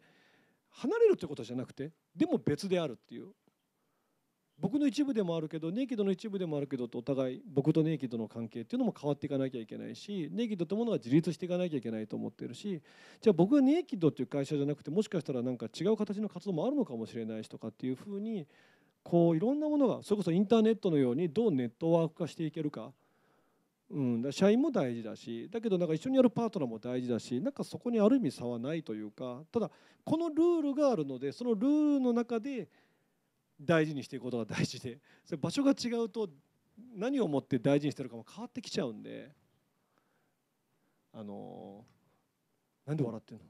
離れるということじゃなくてでも別であるっていう僕の一部でもあるけどネイキッドの一部でもあるけどとお互い僕とネイキッドの関係っていうのも変わっていかなきゃいけないしネイキッドってものは自立していかなきゃいけないと思ってるしじゃあ僕がネイキッドっていう会社じゃなくてもしかしたらなんか違う形の活動もあるのかもしれないしとかっていうふうにこういろんなものがそれこそインターネットのようにどうネットワーク化していけるか,、うん、だ社員も大事だしだけどなんか一緒にやるパートナーも大事だしなんかそこにある意味差はないというかただこのルールがあるのでそのルールの中で大事にしていくことが大事でそれ場所が違うと何をもって大事にしてるかも変わってきちゃうんであのなんで笑ってんの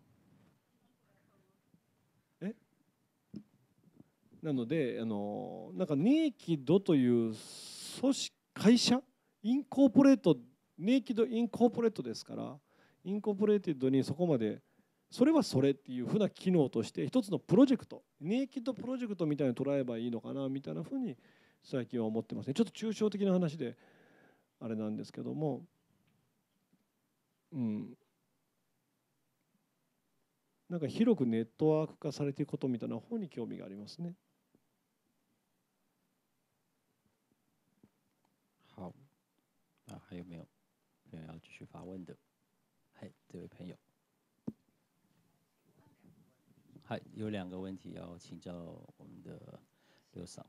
なのであのなんかネイキッドという組織会社インコーポレートネイキッドインコーポレートですからインコーポレーテッドにそこまでそれはそれっていうふうな機能として一つのプロジェクトネイキッドプロジェクトみたいに捉えばいいのかなみたいなふうに最近は思ってますねちょっと抽象的な話であれなんですけどもうんなんか広くネットワーク化されていくことみたいな方に興味がありますね。还有没有朋友要继续发问的？嗨，这位朋友，嗨，有两个问题要请教我们的刘嫂。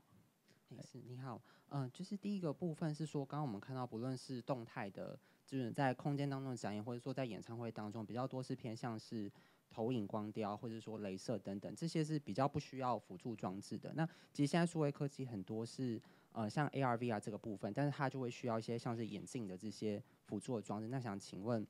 是你好，嗯，就是第一个部分是说，刚刚我们看到不论是动态的，就是在空间当中的展演，或者说在演唱会当中，比较多是偏向是投影、光雕，或者说镭射等等，这些是比较不需要辅助装置的。那其实现在数位科技很多是。呃，像 AR、VR 这个部分，但是它就会需要一些像是眼镜的这些辅助装置。那想请问，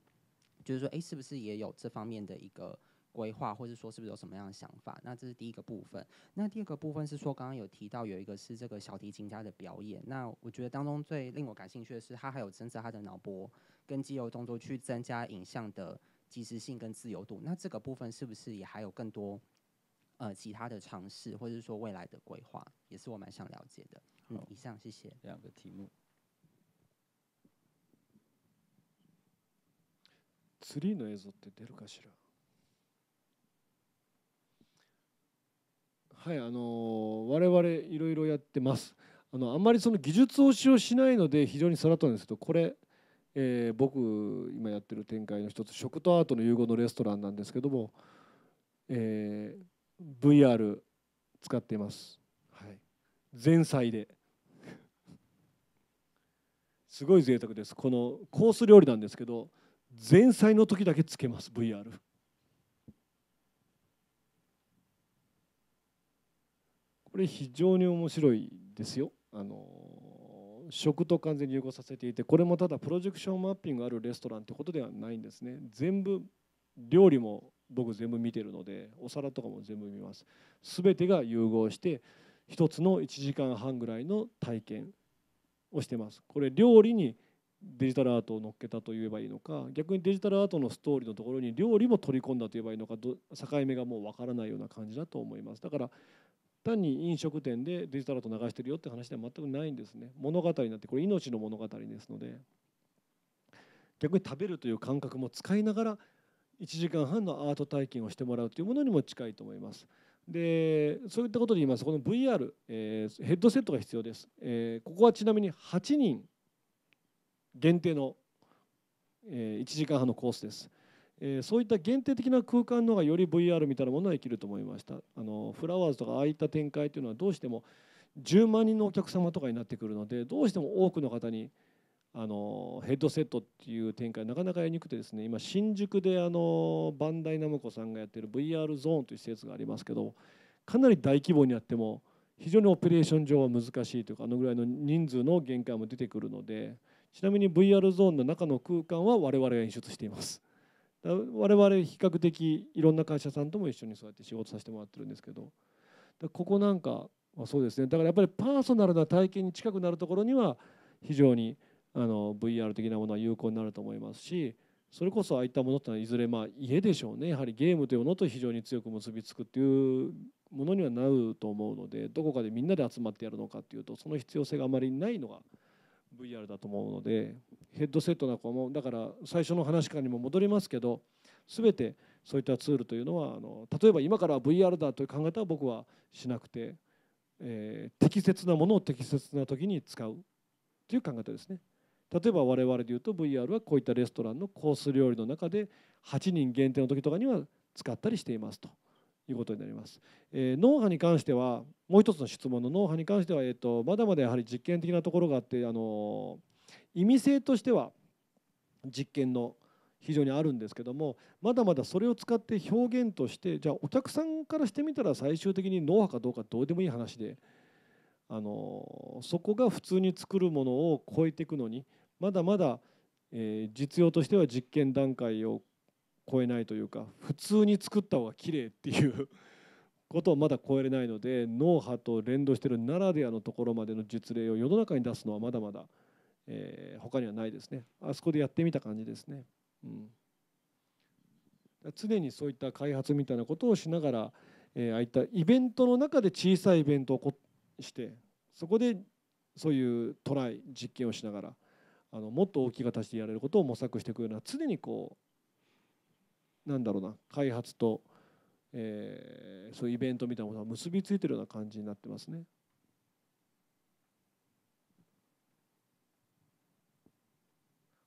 就是说，哎，是不是也有这方面的一个规划，或者说是不是有什么样的想法？那这是第一个部分。那第二个部分是说，刚刚有提到有一个是这个小提琴家的表演。那我觉得当中最令我感兴趣的是，它还有增加它的脑波跟肌肉动作，去增加影像的即时性跟自由度。那这个部分是不是也还有更多？呃其他的尝试，或者是说未来的规划，也是我蛮想了解的。嗯，以上谢谢。两个题目。ツリーの映像って出るかしら。はい、あの我々いろいろやってます。あのあんまりその技術を使用しないので非常にさらっとんですけど、これ。えー、僕今やってる展開の一つ食とアートの融合のレストランなんですけども、えー、VR 使っています、はい、前菜で すごい贅沢ですこのコース料理なんですけど前菜の時だけつけます VR これ非常に面白いですよあの食と完全に融合させていてこれもただプロジェクションマッピングあるレストランってことではないんですね全部料理も僕全部見てるのでお皿とかも全部見ます全てが融合して1つの1時間半ぐらいの体験をしてますこれ料理にデジタルアートを乗っけたと言えばいいのか逆にデジタルアートのストーリーのところに料理も取り込んだと言えばいいのか境目がもうわからないような感じだと思いますだから単に飲食店でデジタルアート流してるよって話では全くないんですね物語になってこれ命の物語ですので逆に食べるという感覚も使いながら1時間半のアート体験をしてもらうというものにも近いと思います。でそういったことで言いますこの VR、えー、ヘッドセットが必要です、えー、ここはちなみに8人限定の、えー、1時間半のコースです、えー、そういった限定的な空間の方がより VR みたいなものは生きると思いましたあのフラワーズとかああいった展開というのはどうしても10万人のお客様とかになってくるのでどうしても多くの方にあのヘッドセットっていう展開なかなかやりにくくてですね今新宿であのバンダイナムコさんがやってる VR ゾーンという施設がありますけどかなり大規模にやっても非常にオペレーション上は難しいというかあのぐらいの人数の限界も出てくるのでちなみに VR ゾーンの中の空間は我々が演出しています。我々比較的いろんな会社さんとも一緒にそうやって仕事させてもらってるんですけどここなんか、あ、そうですねだからやっぱりパーソナルな体験に近くなるところには非常にあの VR 的なものは有効になると思いますしそれこそああいったものってのはいずれまあ家でしょうねやはりゲームというものと非常に強く結びつくっていうものにはなると思うのでどこかでみんなで集まってやるのかっていうとその必要性があまりないのが VR だと思うのでヘッドセットなんかもだから最初の話からにも戻りますけど全てそういったツールというのはあの例えば今からは VR だという考え方は僕はしなくて、えー、適切なものを適切な時に使うという考え方ですね。例えば我々で言うと VR はこういったレストランのコース料理の中で8人限定の時とかには使ったりしていますということになります。えー、脳波に関してはもう一つの質問の脳波に関しては、えーと、まだまだやはり実験的なところがあって、あのー、意味性としては実験の非常にあるんですけどもまだまだそれを使って表現としてじゃあお客さんからしてみたら最終的に脳波かどうかどうでもいい話で。あのそこが普通に作るものを超えていくのにまだまだ、えー、実用としては実験段階を超えないというか普通に作った方が綺麗っていう ことをまだ超えれないので脳波と連動してるならではのところまでの実例を世の中に出すのはまだまだ、えー、他にはないですねあそこでやってみた感じですね。うん、常にそういった開発みたいなことをしながら、えー、ああいったイベントの中で小さいイベントをしてそこでそういうトライ実験をしながらあのもっと大きい形でやれることを模索していくような常にこうなんだろうな開発と、えー、そういうイベントみたいなもの結びついてるような感じになってますね。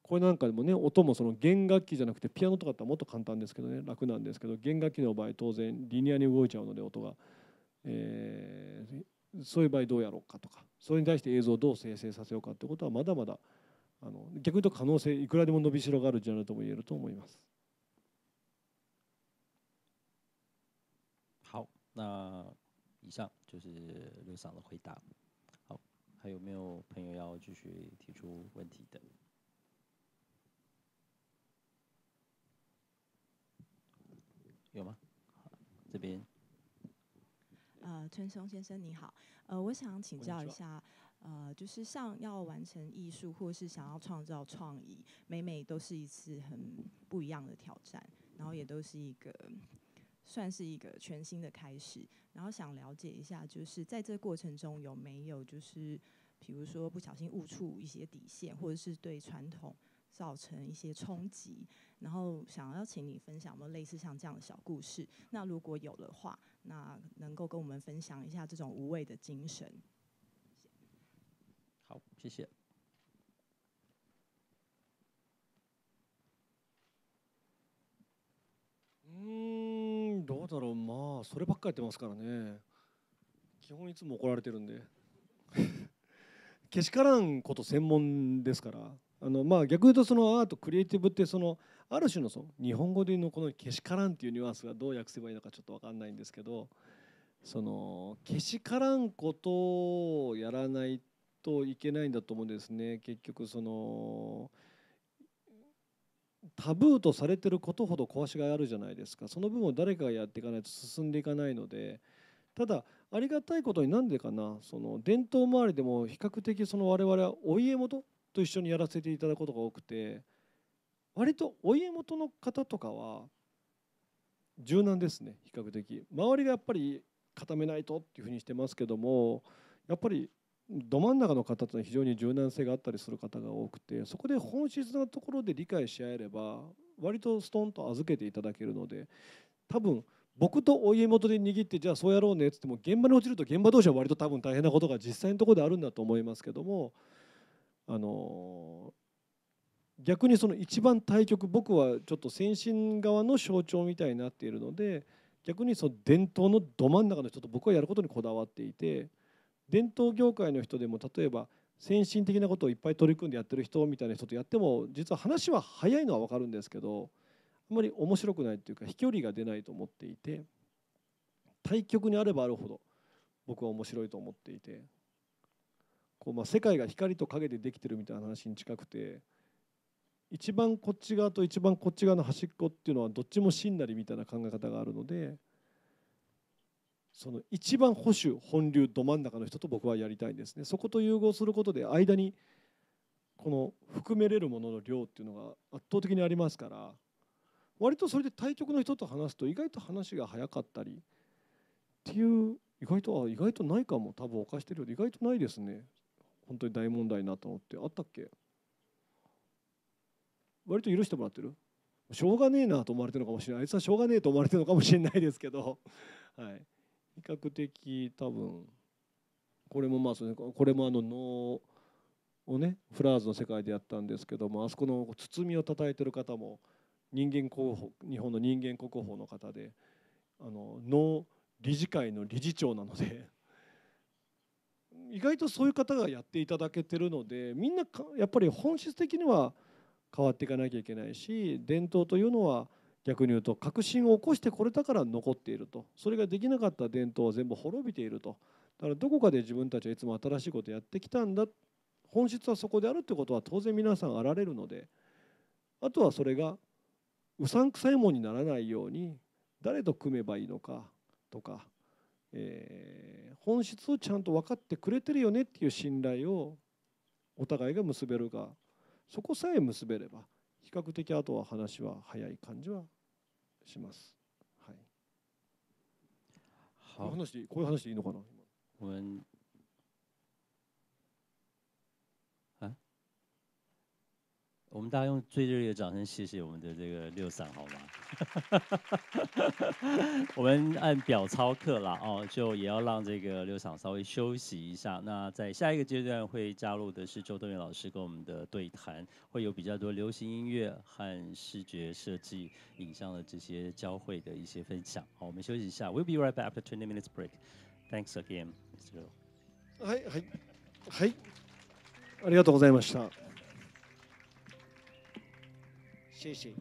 これなんかでもね音もその弦楽器じゃなくてピアノとかってもっと簡単ですけどね楽なんですけど弦楽器の場合当然リニアに動いちゃうので音が、えー、そういう場合どうやろうかとかそれに対して映像をどう生成させようかってことはまだまだあの逆に言うと可能性いくらでも伸びしろがあるジャンルとも言えると思います。好，那以上就是刘桑的回答。好，还有没有朋友要继续提出问题的？有吗？这边。呃，先生你好，呃，我想请教一下。呃，就是像要完成艺术，或是想要创造创意，每每都是一次很不一样的挑战，然后也都是一个算是一个全新的开始。然后想了解一下，就是在这过程中有没有，就是比如说不小心误触一些底线，或者是对传统造成一些冲击，然后想要请你分享，类似像这样的小故事。那如果有的话，那能够跟我们分享一下这种无畏的精神。好，谢谢。うんどうだろうまあそればっかやってますからね基本いつも怒られてるんで けしからんこと専門ですからあのまあ逆に言うとそのアートクリエイティブってそのある種のその日本語でのこの「けしからん」っていうニュアンスがどう訳せばいいのかちょっと分かんないんですけどそのけしからんことをやらないといけないんだと思うんですね結局そのタブーとされてることほど壊しがいあるじゃないですかその分を誰かがやっていかないと進んでいかないのでただありがたいことになんでかなその伝統周りでも比較的その我々はお家元と一緒にやらせていただくことが多くて割とお家元の方とかは柔軟ですね比較的周りがやっぱり固めないとっていうふうにしてますけどもやっぱりど真ん中の方というのは非常に柔軟性があったりする方が多くてそこで本質なところで理解し合えれば割とストンと預けていただけるので多分僕とお家元で握ってじゃあそうやろうねっつっても現場に落ちると現場同士は割と多分大変なことが実際のところであるんだと思いますけどもあの逆にその一番対局僕はちょっと先進側の象徴みたいになっているので逆にその伝統のど真ん中の人と僕はやることにこだわっていて。伝統業界の人でも例えば先進的なことをいっぱい取り組んでやってる人みたいな人とやっても実は話は早いのは分かるんですけどあんまり面白くないっていうか飛距離が出ないと思っていて対極にあればあるほど僕は面白いと思っていてこうまあ世界が光と影でできてるみたいな話に近くて一番こっち側と一番こっち側の端っこっていうのはどっちも真なりみたいな考え方があるので。その一番保守本流ど真ん中の人と僕はやりたいんですねそこと融合することで間にこの含めれるものの量っていうのが圧倒的にありますから割とそれで対局の人と話すと意外と話が早かったりっていう意外とあ意外とないかも多分犯してるより意外とないですね本当に大問題なと思ってあったっけ割と許してもらってるしょうがねえなと思われてるのかもしれないあいつはしょうがねえと思われてるのかもしれないですけどはい。比較的多分これもまあそれこれもあの能をねフラーズの世界でやったんですけどもあそこの包みを叩いてる方も人間候補日本の人間国宝の方であの能理事会の理事長なので意外とそういう方がやっていただけてるのでみんなやっぱり本質的には変わっていかなきゃいけないし伝統というのは逆に言うと革新を起こしてこれたから残っているとそれができなかった伝統は全部滅びているとだからどこかで自分たちはいつも新しいことやってきたんだ本質はそこであるってことは当然皆さんあられるのであとはそれがうさんくさいもんにならないように誰と組めばいいのかとか、えー、本質をちゃんと分かってくれてるよねっていう信頼をお互いが結べるがそこさえ結べれば比較的あとは話は早い感じはします。はい。こういう話こういう話でいいのかな。今我们我们大家用最热烈的掌声谢谢我们的这个六嫂。好吗？我们按表操课了哦，就也要让这个六嫂稍微休息一下。那在下一个阶段会加入的是周冬雨老师跟我们的对谈，会有比较多流行音乐和视觉设计影像的这些交汇的一些分享。好，我们休息一下，We'll be right back after twenty minutes break. Thanks again. Mr. 是。はいはいはい。ありがとうございました。谢谢。